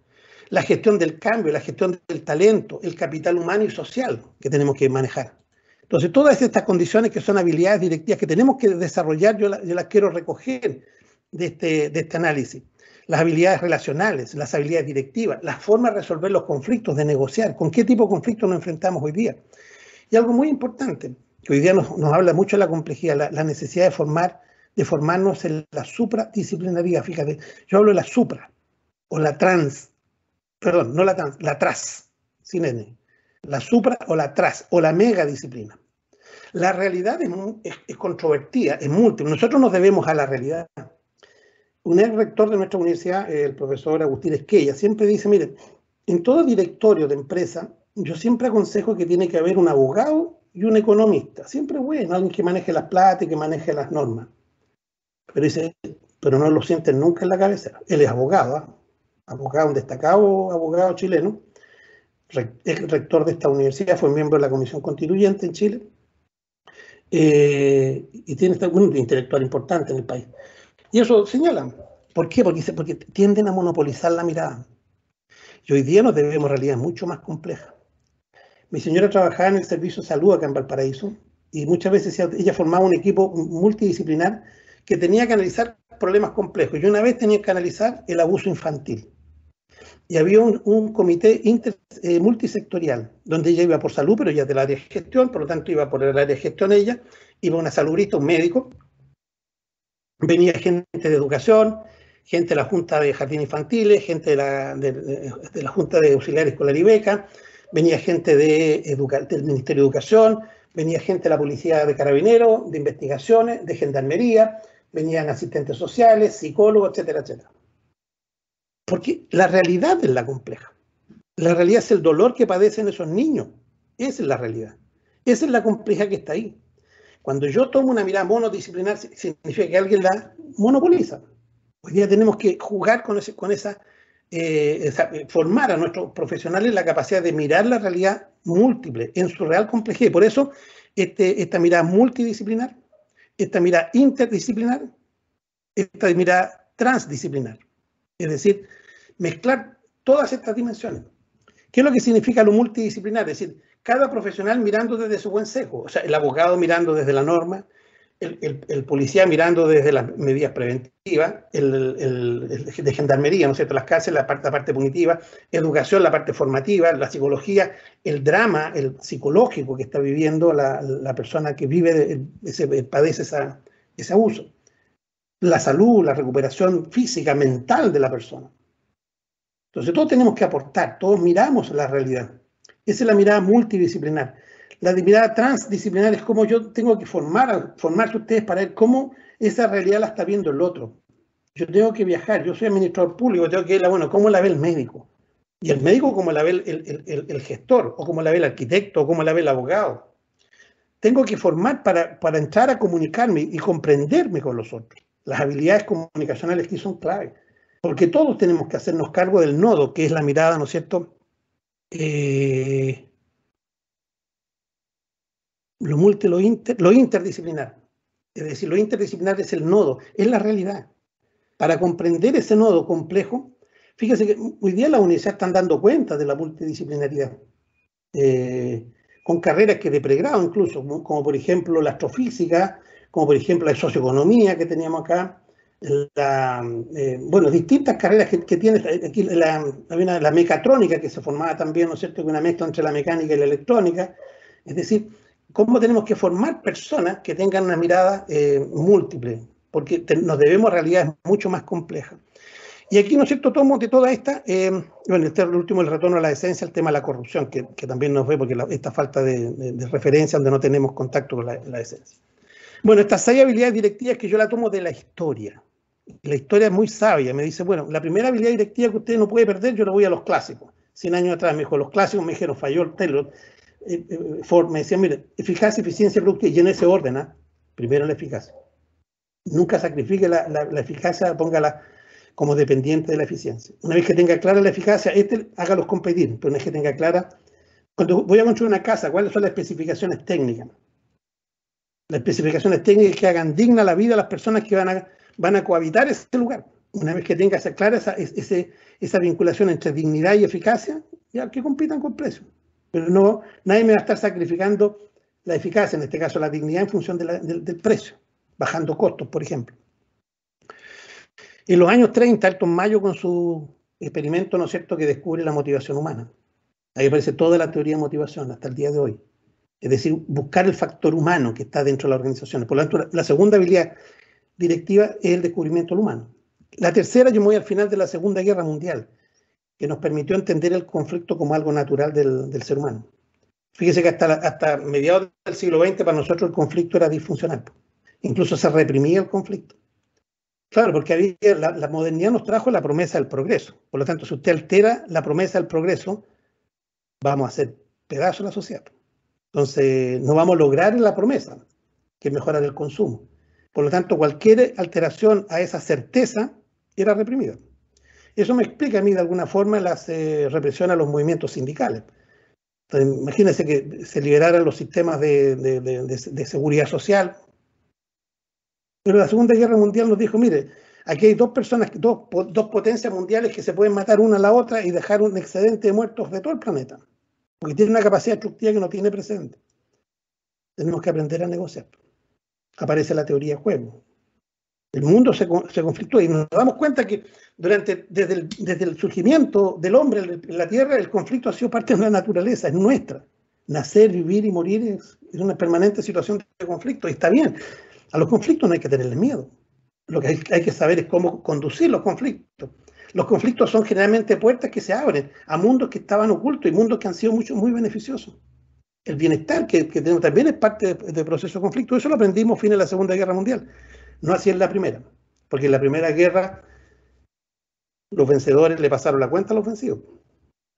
la gestión del cambio, la gestión del talento, el capital humano y social que tenemos que manejar. Entonces, todas estas condiciones que son habilidades directivas que tenemos que desarrollar, yo, yo las quiero recoger de este, de este análisis. Las habilidades relacionales, las habilidades directivas, las formas de resolver los conflictos, de negociar, con qué tipo de conflictos nos enfrentamos hoy día. Y algo muy importante, que hoy día nos, nos habla mucho de la complejidad, la, necesidad de formar, de formarnos en la supradisciplinaridad. Fíjate, yo hablo de la supra o la trans, perdón, no la trans, la tras, sin N. La supra o la tras, o la mega disciplina. La realidad es controvertida, es múltiple. Nosotros nos debemos a la realidad un ex rector de nuestra universidad, el profesor Agustín Esquella, siempre dice, miren, en todo directorio de empresa, yo siempre aconsejo que tiene que haber un abogado y un economista. Siempre bueno, alguien que maneje las plata y que maneje las normas. Pero dice, pero no lo sienten nunca en la cabeza. Él es abogado, ¿ah? abogado, un destacado abogado chileno, ex rector de esta universidad, fue miembro de la Comisión Constituyente en Chile. Eh, y tiene este, un intelectual importante en el país. Y eso señalan. ¿Por qué? Porque, porque tienden a monopolizar la mirada. Y hoy día nos debemos realidades mucho más complejas. Mi señora trabajaba en el servicio de salud acá en Valparaíso y muchas veces ella formaba un equipo multidisciplinar que tenía que analizar problemas complejos. Y una vez tenía que analizar el abuso infantil. Y había un, comité eh, multisectorial, donde ella iba por salud, pero ya del área de gestión, por lo tanto iba por el área de gestión ella, iba una saludista, un médico, venía gente de educación, gente de la Junta de Jardines Infantiles, gente de la, la Junta de auxiliares Escolar y Beca, venía gente de del Ministerio de Educación, venía gente de la Policía de Carabineros, de Investigaciones, de Gendarmería, venían asistentes sociales, psicólogos, etcétera, etcétera. Porque la realidad es la compleja. La realidad es el dolor que padecen esos niños. Esa es la realidad. Esa es la compleja que está ahí. Cuando yo tomo una mirada monodisciplinar, significa que alguien la monopoliza. Hoy día tenemos que jugar con, con esa, eh, eh, formar a nuestros profesionales la capacidad de mirar la realidad múltiple, en su real complejidad. Por eso, este, esta mirada multidisciplinar, esta mirada interdisciplinar, esta mirada transdisciplinar. Es decir, mezclar todas estas dimensiones. ¿Qué es lo que significa lo multidisciplinar? Es decir, cada profesional mirando desde su buen sesgo, o sea, el abogado mirando desde la norma, el, policía mirando desde las medidas preventivas, el, de gendarmería, ¿no es cierto?, las cárceles, la parte, parte punitiva, educación, la parte formativa, la psicología, el drama, el psicológico que está viviendo la, persona que vive, ese, padece ese abuso, la salud, la recuperación física, mental de la persona. Entonces todos tenemos que aportar, todos miramos la realidad. Esa es la mirada multidisciplinar. La mirada transdisciplinar es como yo tengo que formar, formarse ustedes para ver cómo esa realidad la está viendo el otro. Yo tengo que viajar, yo soy administrador público, tengo que ver, bueno, cómo la ve el médico. Y el médico cómo la ve el, el, el, gestor, o como la ve el arquitecto, o cómo la ve el abogado. Tengo que formar para, para entrar a comunicarme y comprenderme con los otros. Las habilidades comunicacionales que son clave. Porque todos tenemos que hacernos cargo del nodo, que es la mirada, ¿no es cierto?, eh, lo, multi, lo, interdisciplinar. Es decir, lo interdisciplinar es el nodo, es la realidad. Para comprender ese nodo complejo, fíjese que hoy día las universidades están dando cuenta de la multidisciplinaridad. Eh, con carreras que de pregrado incluso, como, como por ejemplo la astrofísica, como por ejemplo la socioeconomía que teníamos acá, la, eh, bueno, distintas carreras que, tienes tiene, eh, aquí la, mecatrónica que se formaba también, ¿no es cierto?, una mezcla entre la mecánica y la electrónica, es decir, cómo tenemos que formar personas que tengan una mirada eh, múltiple, porque nos debemos a realidades mucho más complejas. Y aquí, ¿no es cierto?, tomo de toda esta, bueno, este es el último, el retorno a la esencia, el tema de la corrupción, que, también nos ve porque esta falta de, referencia donde no tenemos contacto con la, la esencia. Bueno, estas seis habilidades directivas que yo la tomo de la historia, la historia es muy sabia. Me dice, bueno, la primera habilidad directiva que usted no puede perder, yo la voy a los clásicos. 100 años atrás me dijo, los clásicos me dijeron, falló Taylor, eh, eh, me decía, mire, eficacia, eficiencia, productividad, y en ese orden, ¿ah? primero la eficacia. Nunca sacrifique la, la, eficacia, póngala como dependiente de la eficiencia. Una vez que tenga clara la eficacia, este hágalos competir, pero una vez que tenga clara, cuando voy a construir una casa, ¿cuáles son las especificaciones técnicas? Las especificaciones técnicas que hagan digna la vida a las personas que van a van a cohabitar ese lugar. Una vez que tenga esa clara esa, esa vinculación entre dignidad y eficacia, ya que compitan con precio. Pero no, nadie me va a estar sacrificando la eficacia, en este caso la dignidad, en función del precio, bajando costos, por ejemplo. En los años 30, Alton Mayo con su experimento, ¿no es cierto?, que descubre la motivación humana. Ahí aparece toda la teoría de motivación hasta el día de hoy. Es decir, buscar el factor humano que está dentro de la organización. Por lo tanto, la segunda habilidad directiva es el descubrimiento del humano. La tercera, yo me voy al final de la Segunda Guerra Mundial, que nos permitió entender el conflicto como algo natural del, ser humano. Fíjese que hasta, hasta mediados del siglo XX para nosotros el conflicto era disfuncional. Incluso se reprimía el conflicto. Claro, porque la, modernidad nos trajo la promesa del progreso. Por lo tanto, si usted altera la promesa del progreso, vamos a hacer pedazos la sociedad. Entonces, no vamos a lograr la promesa, que es mejorar el consumo. Por lo tanto, cualquier alteración a esa certeza era reprimida. Eso me explica a mí de alguna forma la eh, represión a los movimientos sindicales. imagínense que se liberaran los sistemas de, seguridad social. Pero la Segunda Guerra Mundial nos dijo, mire, aquí hay dos personas, dos, potencias mundiales que se pueden matar una a la otra y dejar un excedente de muertos de todo el planeta. Porque tiene una capacidad destructiva que no tiene presente. Tenemos que aprender a negociar aparece la teoría de juego. El mundo se, se y nos damos cuenta que durante, desde, el, surgimiento del hombre en la Tierra, el conflicto ha sido parte de la naturaleza, es nuestra. Nacer, vivir y morir es, una permanente situación de conflicto y está bien. A los conflictos no hay que tenerle miedo. Lo que hay, hay que saber es cómo conducir los conflictos. Los conflictos son generalmente puertas que se abren a mundos que estaban ocultos y mundos que han sido mucho, muy beneficiosos el bienestar que, tenemos también es parte del proceso de conflicto. Eso lo aprendimos fin fines de la Segunda Guerra Mundial, no así en la Primera, porque en la Primera Guerra los vencedores le pasaron la cuenta a los vencidos,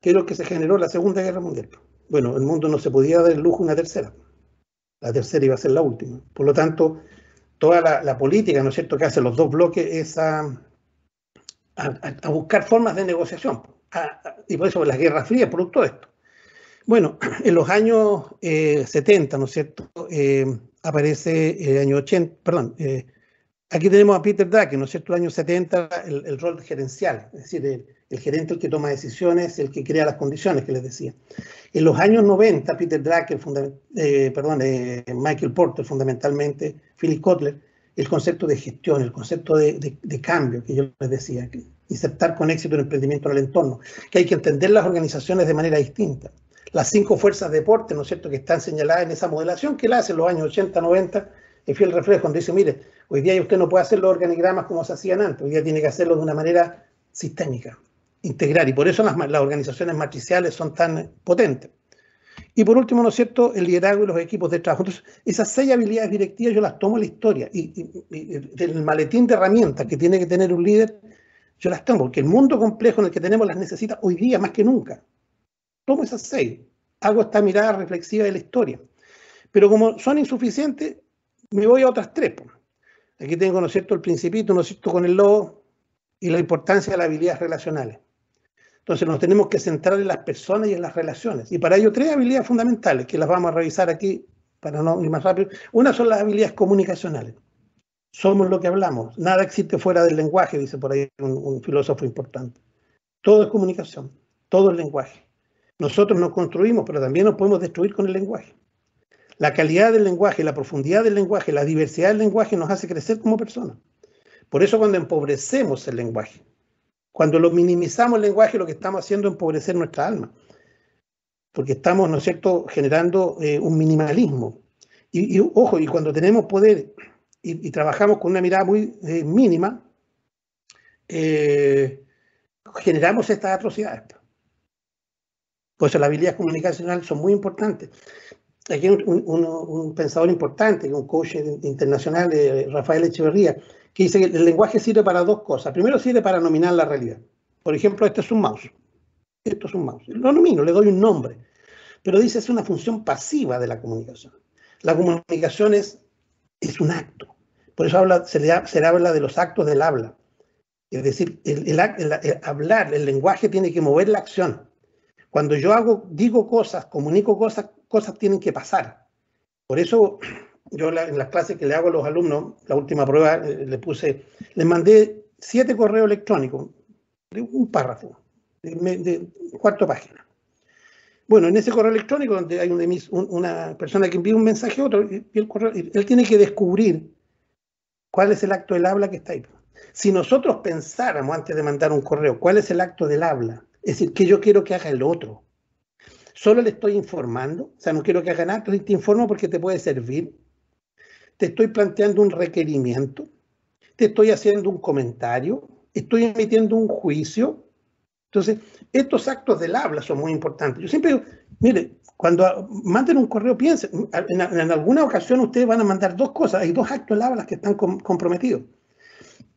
que es lo que se generó la Segunda Guerra Mundial. Bueno, el mundo no se podía dar el lujo una tercera, la tercera iba a ser la última. Por lo tanto, toda la, política, ¿no es cierto?, que hacen los dos bloques es a, buscar formas de negociación. y por eso la Guerra Fría es producto de esto bueno, en los años 70, eh, ¿no es cierto? Eh, aparece el año 80, perdón, eh, aquí tenemos a Peter Drucker, ¿no es cierto? El año 70, el, rol gerencial, es decir, el, gerente el que toma decisiones, el que crea las condiciones que les decía. En los años 90, Peter Drucker, perdón, Michael Porter fundamentalmente, Philip Kotler, el concepto de gestión, el concepto de, cambio que yo les decía, que insertar con éxito el emprendimiento en el entorno, que hay que entender las organizaciones de manera distinta las cinco fuerzas de deporte, ¿no es cierto?, que están señaladas en esa modelación que la hace en los años 80, 90, es fiel reflejo, donde dice, mire, hoy día usted no puede hacer los organigramas como se hacían antes, hoy día tiene que hacerlo de una manera sistémica, integral, y por eso las, las organizaciones matriciales son tan eh, potentes. Y por último, ¿no es cierto?, el liderazgo y los equipos de trabajo. Entonces, esas seis habilidades directivas yo las tomo en la historia y, del maletín de herramientas que tiene que tener un líder, yo las tengo, porque el mundo complejo en el que tenemos las necesita hoy día más que nunca. Tomo esas seis, hago esta mirada reflexiva de la historia. Pero como son insuficientes, me voy a otras tres. Aquí tengo, ¿no es cierto?, el principito, ¿no es cierto?, con el lobo y la importancia de las habilidades relacionales. Entonces nos tenemos que centrar en las personas y en las relaciones. Y para ello tres habilidades fundamentales que las vamos a revisar aquí para no ir más rápido. Una son las habilidades comunicacionales. Somos lo que hablamos. Nada existe fuera del lenguaje, dice por ahí un, un filósofo importante. Todo es comunicación, todo es lenguaje. Nosotros nos construimos, pero también nos podemos destruir con el lenguaje. La calidad del lenguaje, la profundidad del lenguaje, la diversidad del lenguaje nos hace crecer como personas. Por eso cuando empobrecemos el lenguaje, cuando lo minimizamos el lenguaje, lo que estamos haciendo es empobrecer nuestra alma. Porque estamos, ¿no es cierto?, generando eh, un minimalismo. Y, ojo, y cuando tenemos poder y, trabajamos con una mirada muy eh, mínima, eh, generamos estas atrocidades. Por eso las habilidades comunicacionales son muy importantes. Aquí un, un, pensador importante, un coach internacional, eh, Rafael Echeverría, que dice que el lenguaje sirve para dos cosas. Primero sirve para nominar la realidad. Por ejemplo, este es un mouse. Esto es un mouse. Lo nomino, le doy un nombre. Pero dice es una función pasiva de la comunicación. La comunicación es, es un acto. Por eso habla, se, le, se habla de los actos del habla. Es decir, el, hablar, el lenguaje tiene que mover la acción. Cuando yo hago, digo cosas, comunico cosas, cosas tienen que pasar. Por eso yo en las clases que le hago a los alumnos, la última prueba, eh, le puse, les mandé siete correos electrónicos, de un párrafo, de, de cuarto página. Bueno, en ese correo electrónico donde hay una, persona que envía un mensaje a otro, él tiene que descubrir cuál es el acto del habla que está ahí. Si nosotros pensáramos antes de mandar un correo, cuál es el acto del habla, es decir, que yo quiero que haga el otro. Solo le estoy informando, o sea, no quiero que haga nada, te informo porque te puede servir. Te estoy planteando un requerimiento, te estoy haciendo un comentario, estoy emitiendo un juicio. Entonces, estos actos del habla son muy importantes. Yo siempre digo, mire, cuando manden un correo, piensen, en, alguna ocasión ustedes van a mandar dos cosas, hay dos actos del habla que están comprometidos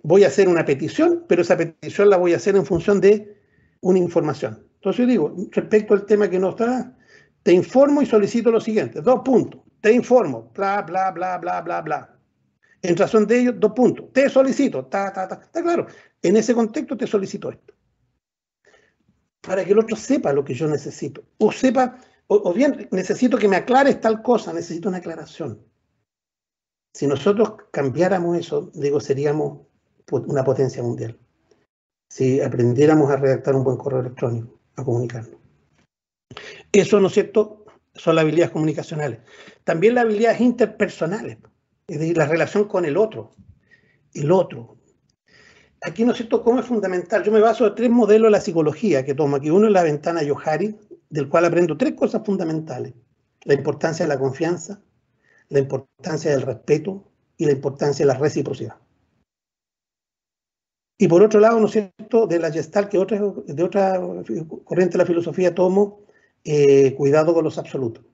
voy a hacer una petición, pero esa petición la voy a hacer en función de una información. Entonces yo digo, respecto al tema que no está, te informo y solicito lo siguiente, dos puntos, te informo, bla, bla, bla, bla, bla, bla. En razón de ello, dos puntos, te solicito, ta, ta, ta, está claro. En ese contexto te solicito esto. Para que el otro sepa lo que yo necesito, o sepa, o bien necesito que me aclares tal cosa, necesito una aclaración. Si nosotros cambiáramos eso, digo, seríamos una potencia mundial si aprendiéramos a redactar un buen correo electrónico, a comunicarnos. Eso, ¿no es cierto?, son las habilidades comunicacionales. También las habilidades interpersonales, es decir, la relación con el otro, el otro. Aquí, ¿no es cierto?, cómo es fundamental. Yo me baso en tres modelos de la psicología que tomo aquí. Uno es la ventana Yohari, del cual aprendo tres cosas fundamentales. La importancia de la confianza, la importancia del respeto y la importancia de la reciprocidad. Y por otro lado, ¿no es cierto?, de la gestal que otra, de otra corriente de la filosofía tomo, eh, cuidado con los absolutos,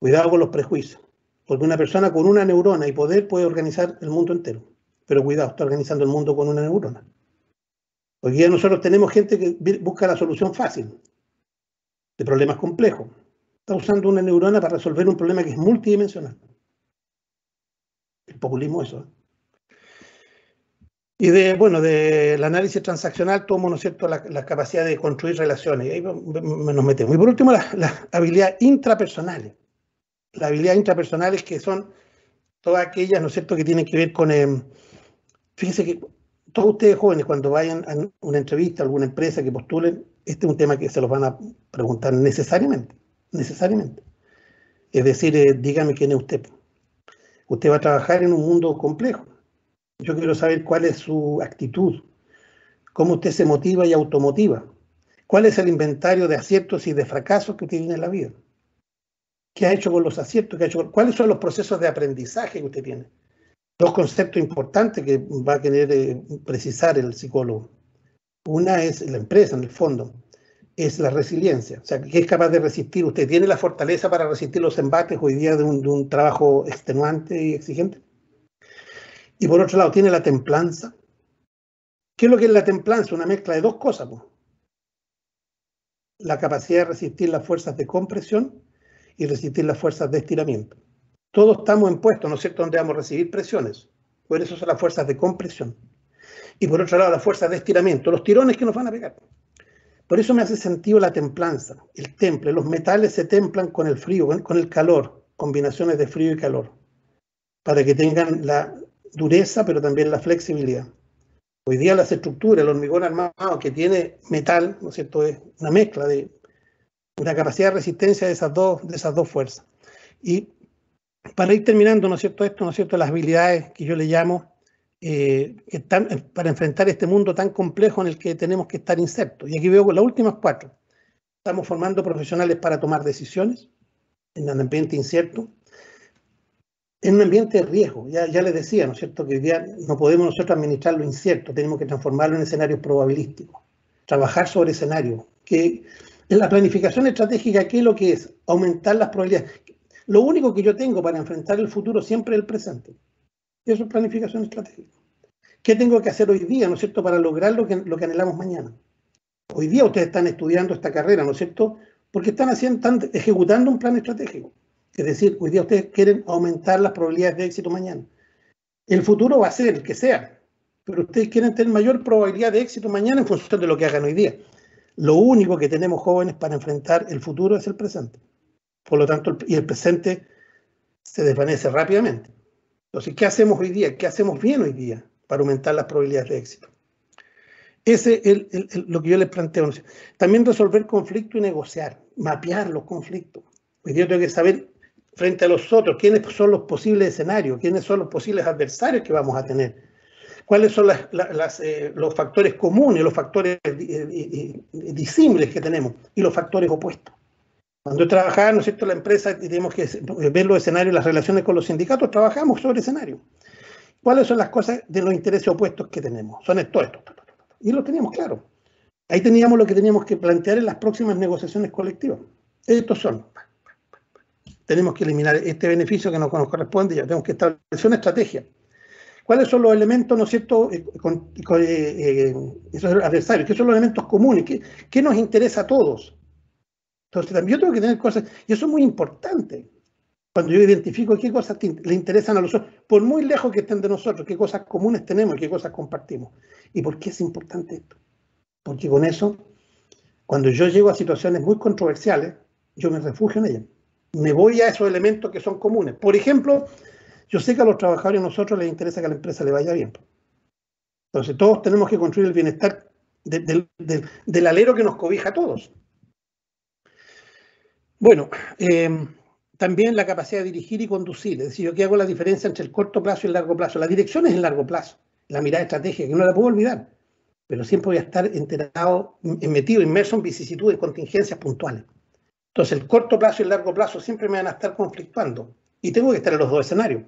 cuidado con los prejuicios, porque una persona con una neurona y poder puede organizar el mundo entero, pero cuidado, está organizando el mundo con una neurona. Porque ya nosotros tenemos gente que busca la solución fácil de problemas complejos. Está usando una neurona para resolver un problema que es multidimensional. El populismo es eso. ¿eh? Y de, bueno, del análisis transaccional tomo, ¿no es cierto?, la, capacidad de construir relaciones. Y ahí nos metemos. Y por último, las habilidades intrapersonales. Las habilidades intrapersonales que son todas aquellas, ¿no es cierto?, que tienen que ver con... Em, fíjense que todos ustedes jóvenes, cuando vayan a una entrevista, a alguna empresa que postulen, este es un tema que se los van a preguntar necesariamente, necesariamente. Es decir, eh, dígame quién es usted. Usted va a trabajar en un mundo complejo yo quiero saber cuál es su actitud, cómo usted se motiva y automotiva, cuál es el inventario de aciertos y de fracasos que tiene en la vida, qué ha hecho con los aciertos, ¿Qué ha hecho? cuáles son los procesos de aprendizaje que usted tiene. Dos conceptos importantes que va a querer eh, precisar el psicólogo. Una es la empresa, en el fondo, es la resiliencia, o sea, ¿qué es capaz de resistir. ¿Usted tiene la fortaleza para resistir los embates hoy día de un trabajo extenuante y exigente? Y por otro lado, tiene la templanza. ¿Qué es lo que es la templanza? Una mezcla de dos cosas. La capacidad de resistir las fuerzas de compresión y resistir las fuerzas de estiramiento. Todos estamos en puestos, ¿no es cierto?, donde vamos a recibir presiones. Por eso son las fuerzas de compresión. Y por otro lado, las fuerzas de estiramiento, los tirones que nos van a pegar. Por eso me hace sentido la templanza, el temple. Los metales se templan con el frío, con el calor, combinaciones de frío y calor, para que tengan la, dureza, pero también la flexibilidad. Hoy día las estructuras, el hormigón armado que tiene metal, ¿no es cierto?, es una mezcla de una capacidad de resistencia de esas dos, de esas dos fuerzas. Y para ir terminando, ¿no es cierto?, esto, ¿no es cierto?, las habilidades que yo le llamo eh, están, eh, para enfrentar este mundo tan complejo en el que tenemos que estar insertos. Y aquí veo las últimas cuatro. Estamos formando profesionales para tomar decisiones en un ambiente incierto, en un ambiente de riesgo. Ya, les decía, ¿no es cierto?, que hoy día no podemos nosotros administrar lo incierto, tenemos que transformarlo en escenarios probabilísticos, trabajar sobre escenarios, que en la planificación estratégica, ¿qué es lo que es? Aumentar las probabilidades. Lo único que yo tengo para enfrentar el futuro siempre es el presente. Eso es planificación estratégica. ¿Qué tengo que hacer hoy día, ¿no es cierto?, para lograr lo que, anhelamos mañana. Hoy día ustedes están estudiando esta carrera, ¿no es cierto?, porque están, haciendo, están ejecutando un plan estratégico. Es decir, hoy día ustedes quieren aumentar las probabilidades de éxito mañana. El futuro va a ser el que sea, pero ustedes quieren tener mayor probabilidad de éxito mañana en función de lo que hagan hoy día. Lo único que tenemos jóvenes para enfrentar el futuro es el presente. Por lo tanto, y el presente se desvanece rápidamente. Entonces, ¿qué hacemos hoy día? ¿Qué hacemos bien hoy día para aumentar las probabilidades de éxito? Ese es lo que yo les planteo. También resolver conflictos y negociar, mapear los conflictos. Hoy día tengo que saber frente a los otros, quiénes son los posibles escenarios, quiénes son los posibles adversarios que vamos a tener, cuáles son eh, los factores comunes, los factores eh, eh, disímiles que tenemos y los factores opuestos. Cuando trabajaba, ¿no es cierto?, la empresa, tenemos que eh, ver los escenarios, las relaciones con los sindicatos, trabajamos sobre escenarios. ¿Cuáles son las cosas de los intereses opuestos que tenemos? Son estos, estos. Y lo teníamos claro. Ahí teníamos lo que teníamos que plantear en las próximas negociaciones colectivas. Estos son tenemos que eliminar este beneficio que no nos corresponde, ya tenemos que establecer una estrategia. ¿Cuáles son los elementos, no es cierto, eh, eh, eh, esos adversarios? ¿Qué son los elementos comunes? ¿Qué, nos interesa a todos? Entonces, también yo tengo que tener cosas, y eso es muy importante. Cuando yo identifico qué cosas le interesan a los otros, por muy lejos que estén de nosotros, qué cosas comunes tenemos y qué cosas compartimos. ¿Y por qué es importante esto? Porque con eso, cuando yo llego a situaciones muy controversiales, yo me refugio en ellas me voy a esos elementos que son comunes. Por ejemplo, yo sé que a los trabajadores a nosotros les interesa que a la empresa le vaya bien. Entonces todos tenemos que construir el bienestar del alero que nos cobija a todos. Bueno, eh, también la capacidad de dirigir y conducir. Es decir, yo qué hago la diferencia entre el corto plazo y el largo plazo. La dirección es el largo plazo, la mirada estratégica, que no la puedo olvidar, pero siempre voy a estar enterado, metido, inmerso en vicisitudes, contingencias puntuales. Entonces, el corto plazo y el largo plazo siempre me van a estar conflictuando y tengo que estar en los dos escenarios.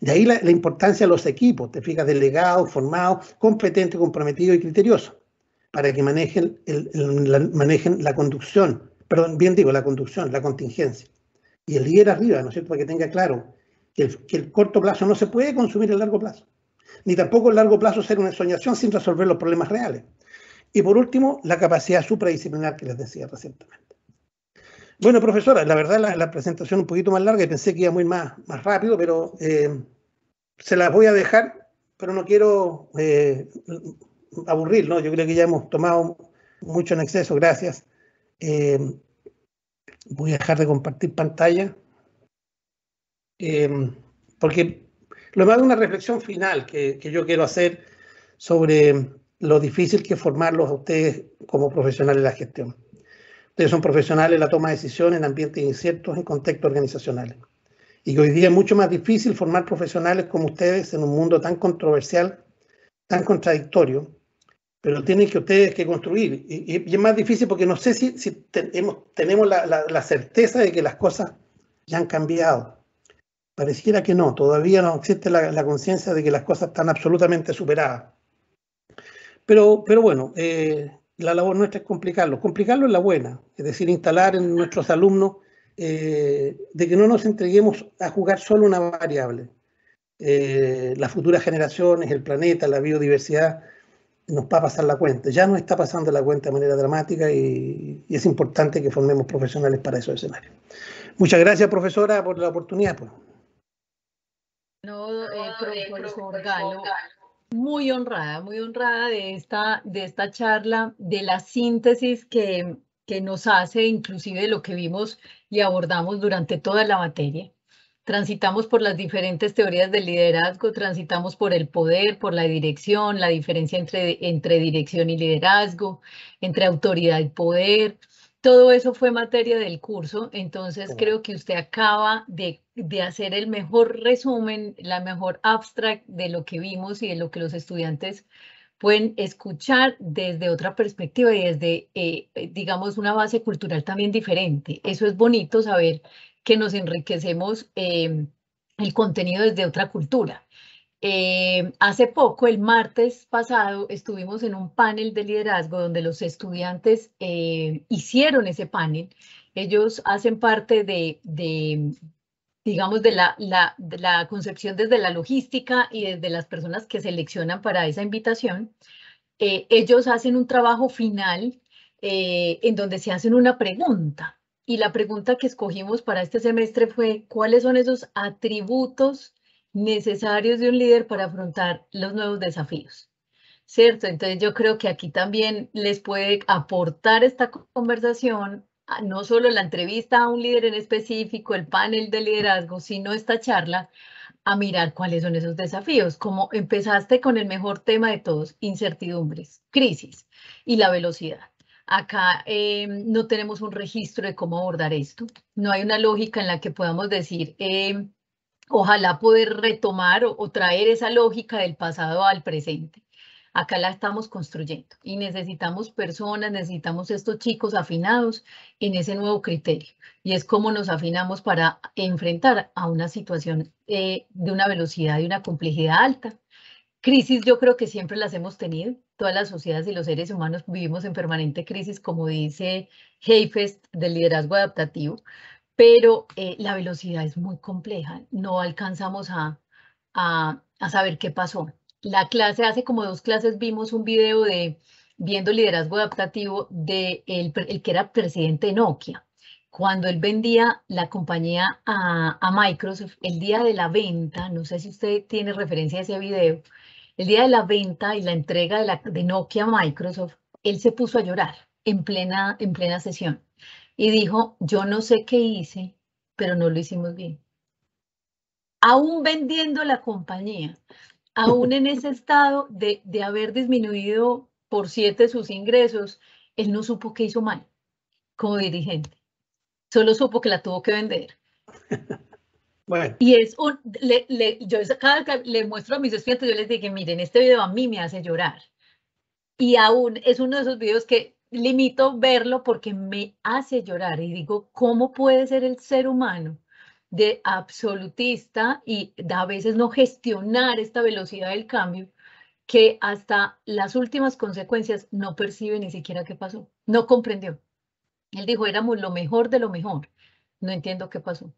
De ahí la, importancia de los equipos, te fijas, delegado formado, competente, comprometido y criterioso, para que manejen, la, conducción, perdón, bien digo, la conducción, la contingencia. Y el líder arriba, ¿no es cierto?, para que tenga claro que el, que el corto plazo no se puede consumir el largo plazo, ni tampoco el largo plazo ser una soñación sin resolver los problemas reales. Y por último, la capacidad supradisciplinar que les decía recientemente. Bueno, profesora, la verdad la, la, presentación un poquito más larga y pensé que iba muy más, más rápido, pero eh, se las voy a dejar, pero no quiero eh, aburrir, ¿no? Yo creo que ya hemos tomado mucho en exceso, gracias. Eh, voy a dejar de compartir pantalla. porque lo más de una reflexión final que, que yo quiero hacer sobre lo difícil que es formarlos a ustedes como profesionales de la gestión. Ustedes son profesionales en la toma de decisiones en ambientes inciertos, en contextos organizacionales. Y hoy día es mucho más difícil formar profesionales como ustedes en un mundo tan controversial, tan contradictorio, pero tienen que ustedes que construir. Y, es más difícil porque no sé si, tenemos, la, certeza de que las cosas ya han cambiado. Pareciera que no, todavía no existe la, conciencia de que las cosas están absolutamente superadas. Pero, pero bueno, eh, la labor nuestra es complicarlo. Complicarlo es la buena, es decir, instalar en nuestros alumnos eh, de que no nos entreguemos a jugar solo una variable. Eh, las futuras generaciones, el planeta, la biodiversidad, nos va a pasar la cuenta. Ya nos está pasando la cuenta de manera dramática y, es importante que formemos profesionales para esos escenarios. Muchas gracias, profesora, por la oportunidad. Pues.
No, eh, profesor Galo muy honrada, muy honrada de esta, de esta charla, de la síntesis que, que nos hace inclusive de lo que vimos y abordamos durante toda la materia. Transitamos por las diferentes teorías del liderazgo, transitamos por el poder, por la dirección, la diferencia entre, entre dirección y liderazgo, entre autoridad y poder. Todo eso fue materia del curso, entonces creo que usted acaba de de hacer el mejor resumen, la mejor abstract de lo que vimos y de lo que los estudiantes pueden escuchar desde otra perspectiva y desde, eh, eh, digamos, una base cultural también diferente. Eso es bonito saber que nos enriquecemos em, el contenido desde otra cultura. Eh, hace poco, el martes pasado, estuvimos en un panel de liderazgo donde los estudiantes hicieron ese panel ellos hacen parte de, digamos, de la, concepción desde la logística y desde las personas que seleccionan para esa invitación, eh, ellos hacen un trabajo final eh, en donde se hacen una pregunta. Y la pregunta que escogimos para este semestre fue, ¿cuáles son esos atributos necesarios de un líder para afrontar los nuevos desafíos? ¿Cierto? Entonces yo creo que aquí también les puede aportar esta conversación no solo la entrevista a un líder en específico, el panel de liderazgo, sino esta charla, a mirar cuáles son esos desafíos. Como empezaste con el mejor tema de todos, incertidumbres, crisis y la velocidad. Acá eh, no tenemos un registro de cómo abordar esto. No hay una lógica en la que podamos decir, eh, ojalá poder retomar o traer esa lógica del pasado al presente acá la estamos construyendo y necesitamos personas, necesitamos estos chicos afinados en ese nuevo criterio. Y es como nos afinamos para enfrentar a una situación eh, de una velocidad y una complejidad alta. Crisis yo creo que siempre las hemos tenido. Todas las sociedades y los seres humanos vivimos en permanente crisis, como dice Heifest del liderazgo adaptativo, pero eh, la velocidad es muy compleja. No alcanzamos a, a, a saber qué pasó la clase, hace como dos clases vimos un video de viendo liderazgo adaptativo de el, que era presidente de Nokia. Cuando él vendía la compañía a, Microsoft, el día de la venta, no sé si usted tiene referencia a ese video, el día de la venta y la entrega de, la, de Nokia a Microsoft, él se puso a llorar en plena, en plena sesión y dijo, yo no sé qué hice, pero no lo hicimos bien. Aún vendiendo la compañía, aún en ese estado de, de haber disminuido por siete sus ingresos, él no supo qué hizo mal como dirigente. Solo supo que la tuvo que vender. Bueno. Y es un, le, yo cada vez que le muestro a mis estudiantes, yo les dije, miren, este video a mí me hace llorar. Y aún es uno de esos videos que limito verlo porque me hace llorar. Y digo, ¿cómo puede ser el ser humano de absolutista y a veces no gestionar esta velocidad del cambio que hasta las últimas consecuencias no percibe ni siquiera qué pasó, no comprendió. Él dijo, éramos lo mejor de lo mejor, no entiendo qué pasó.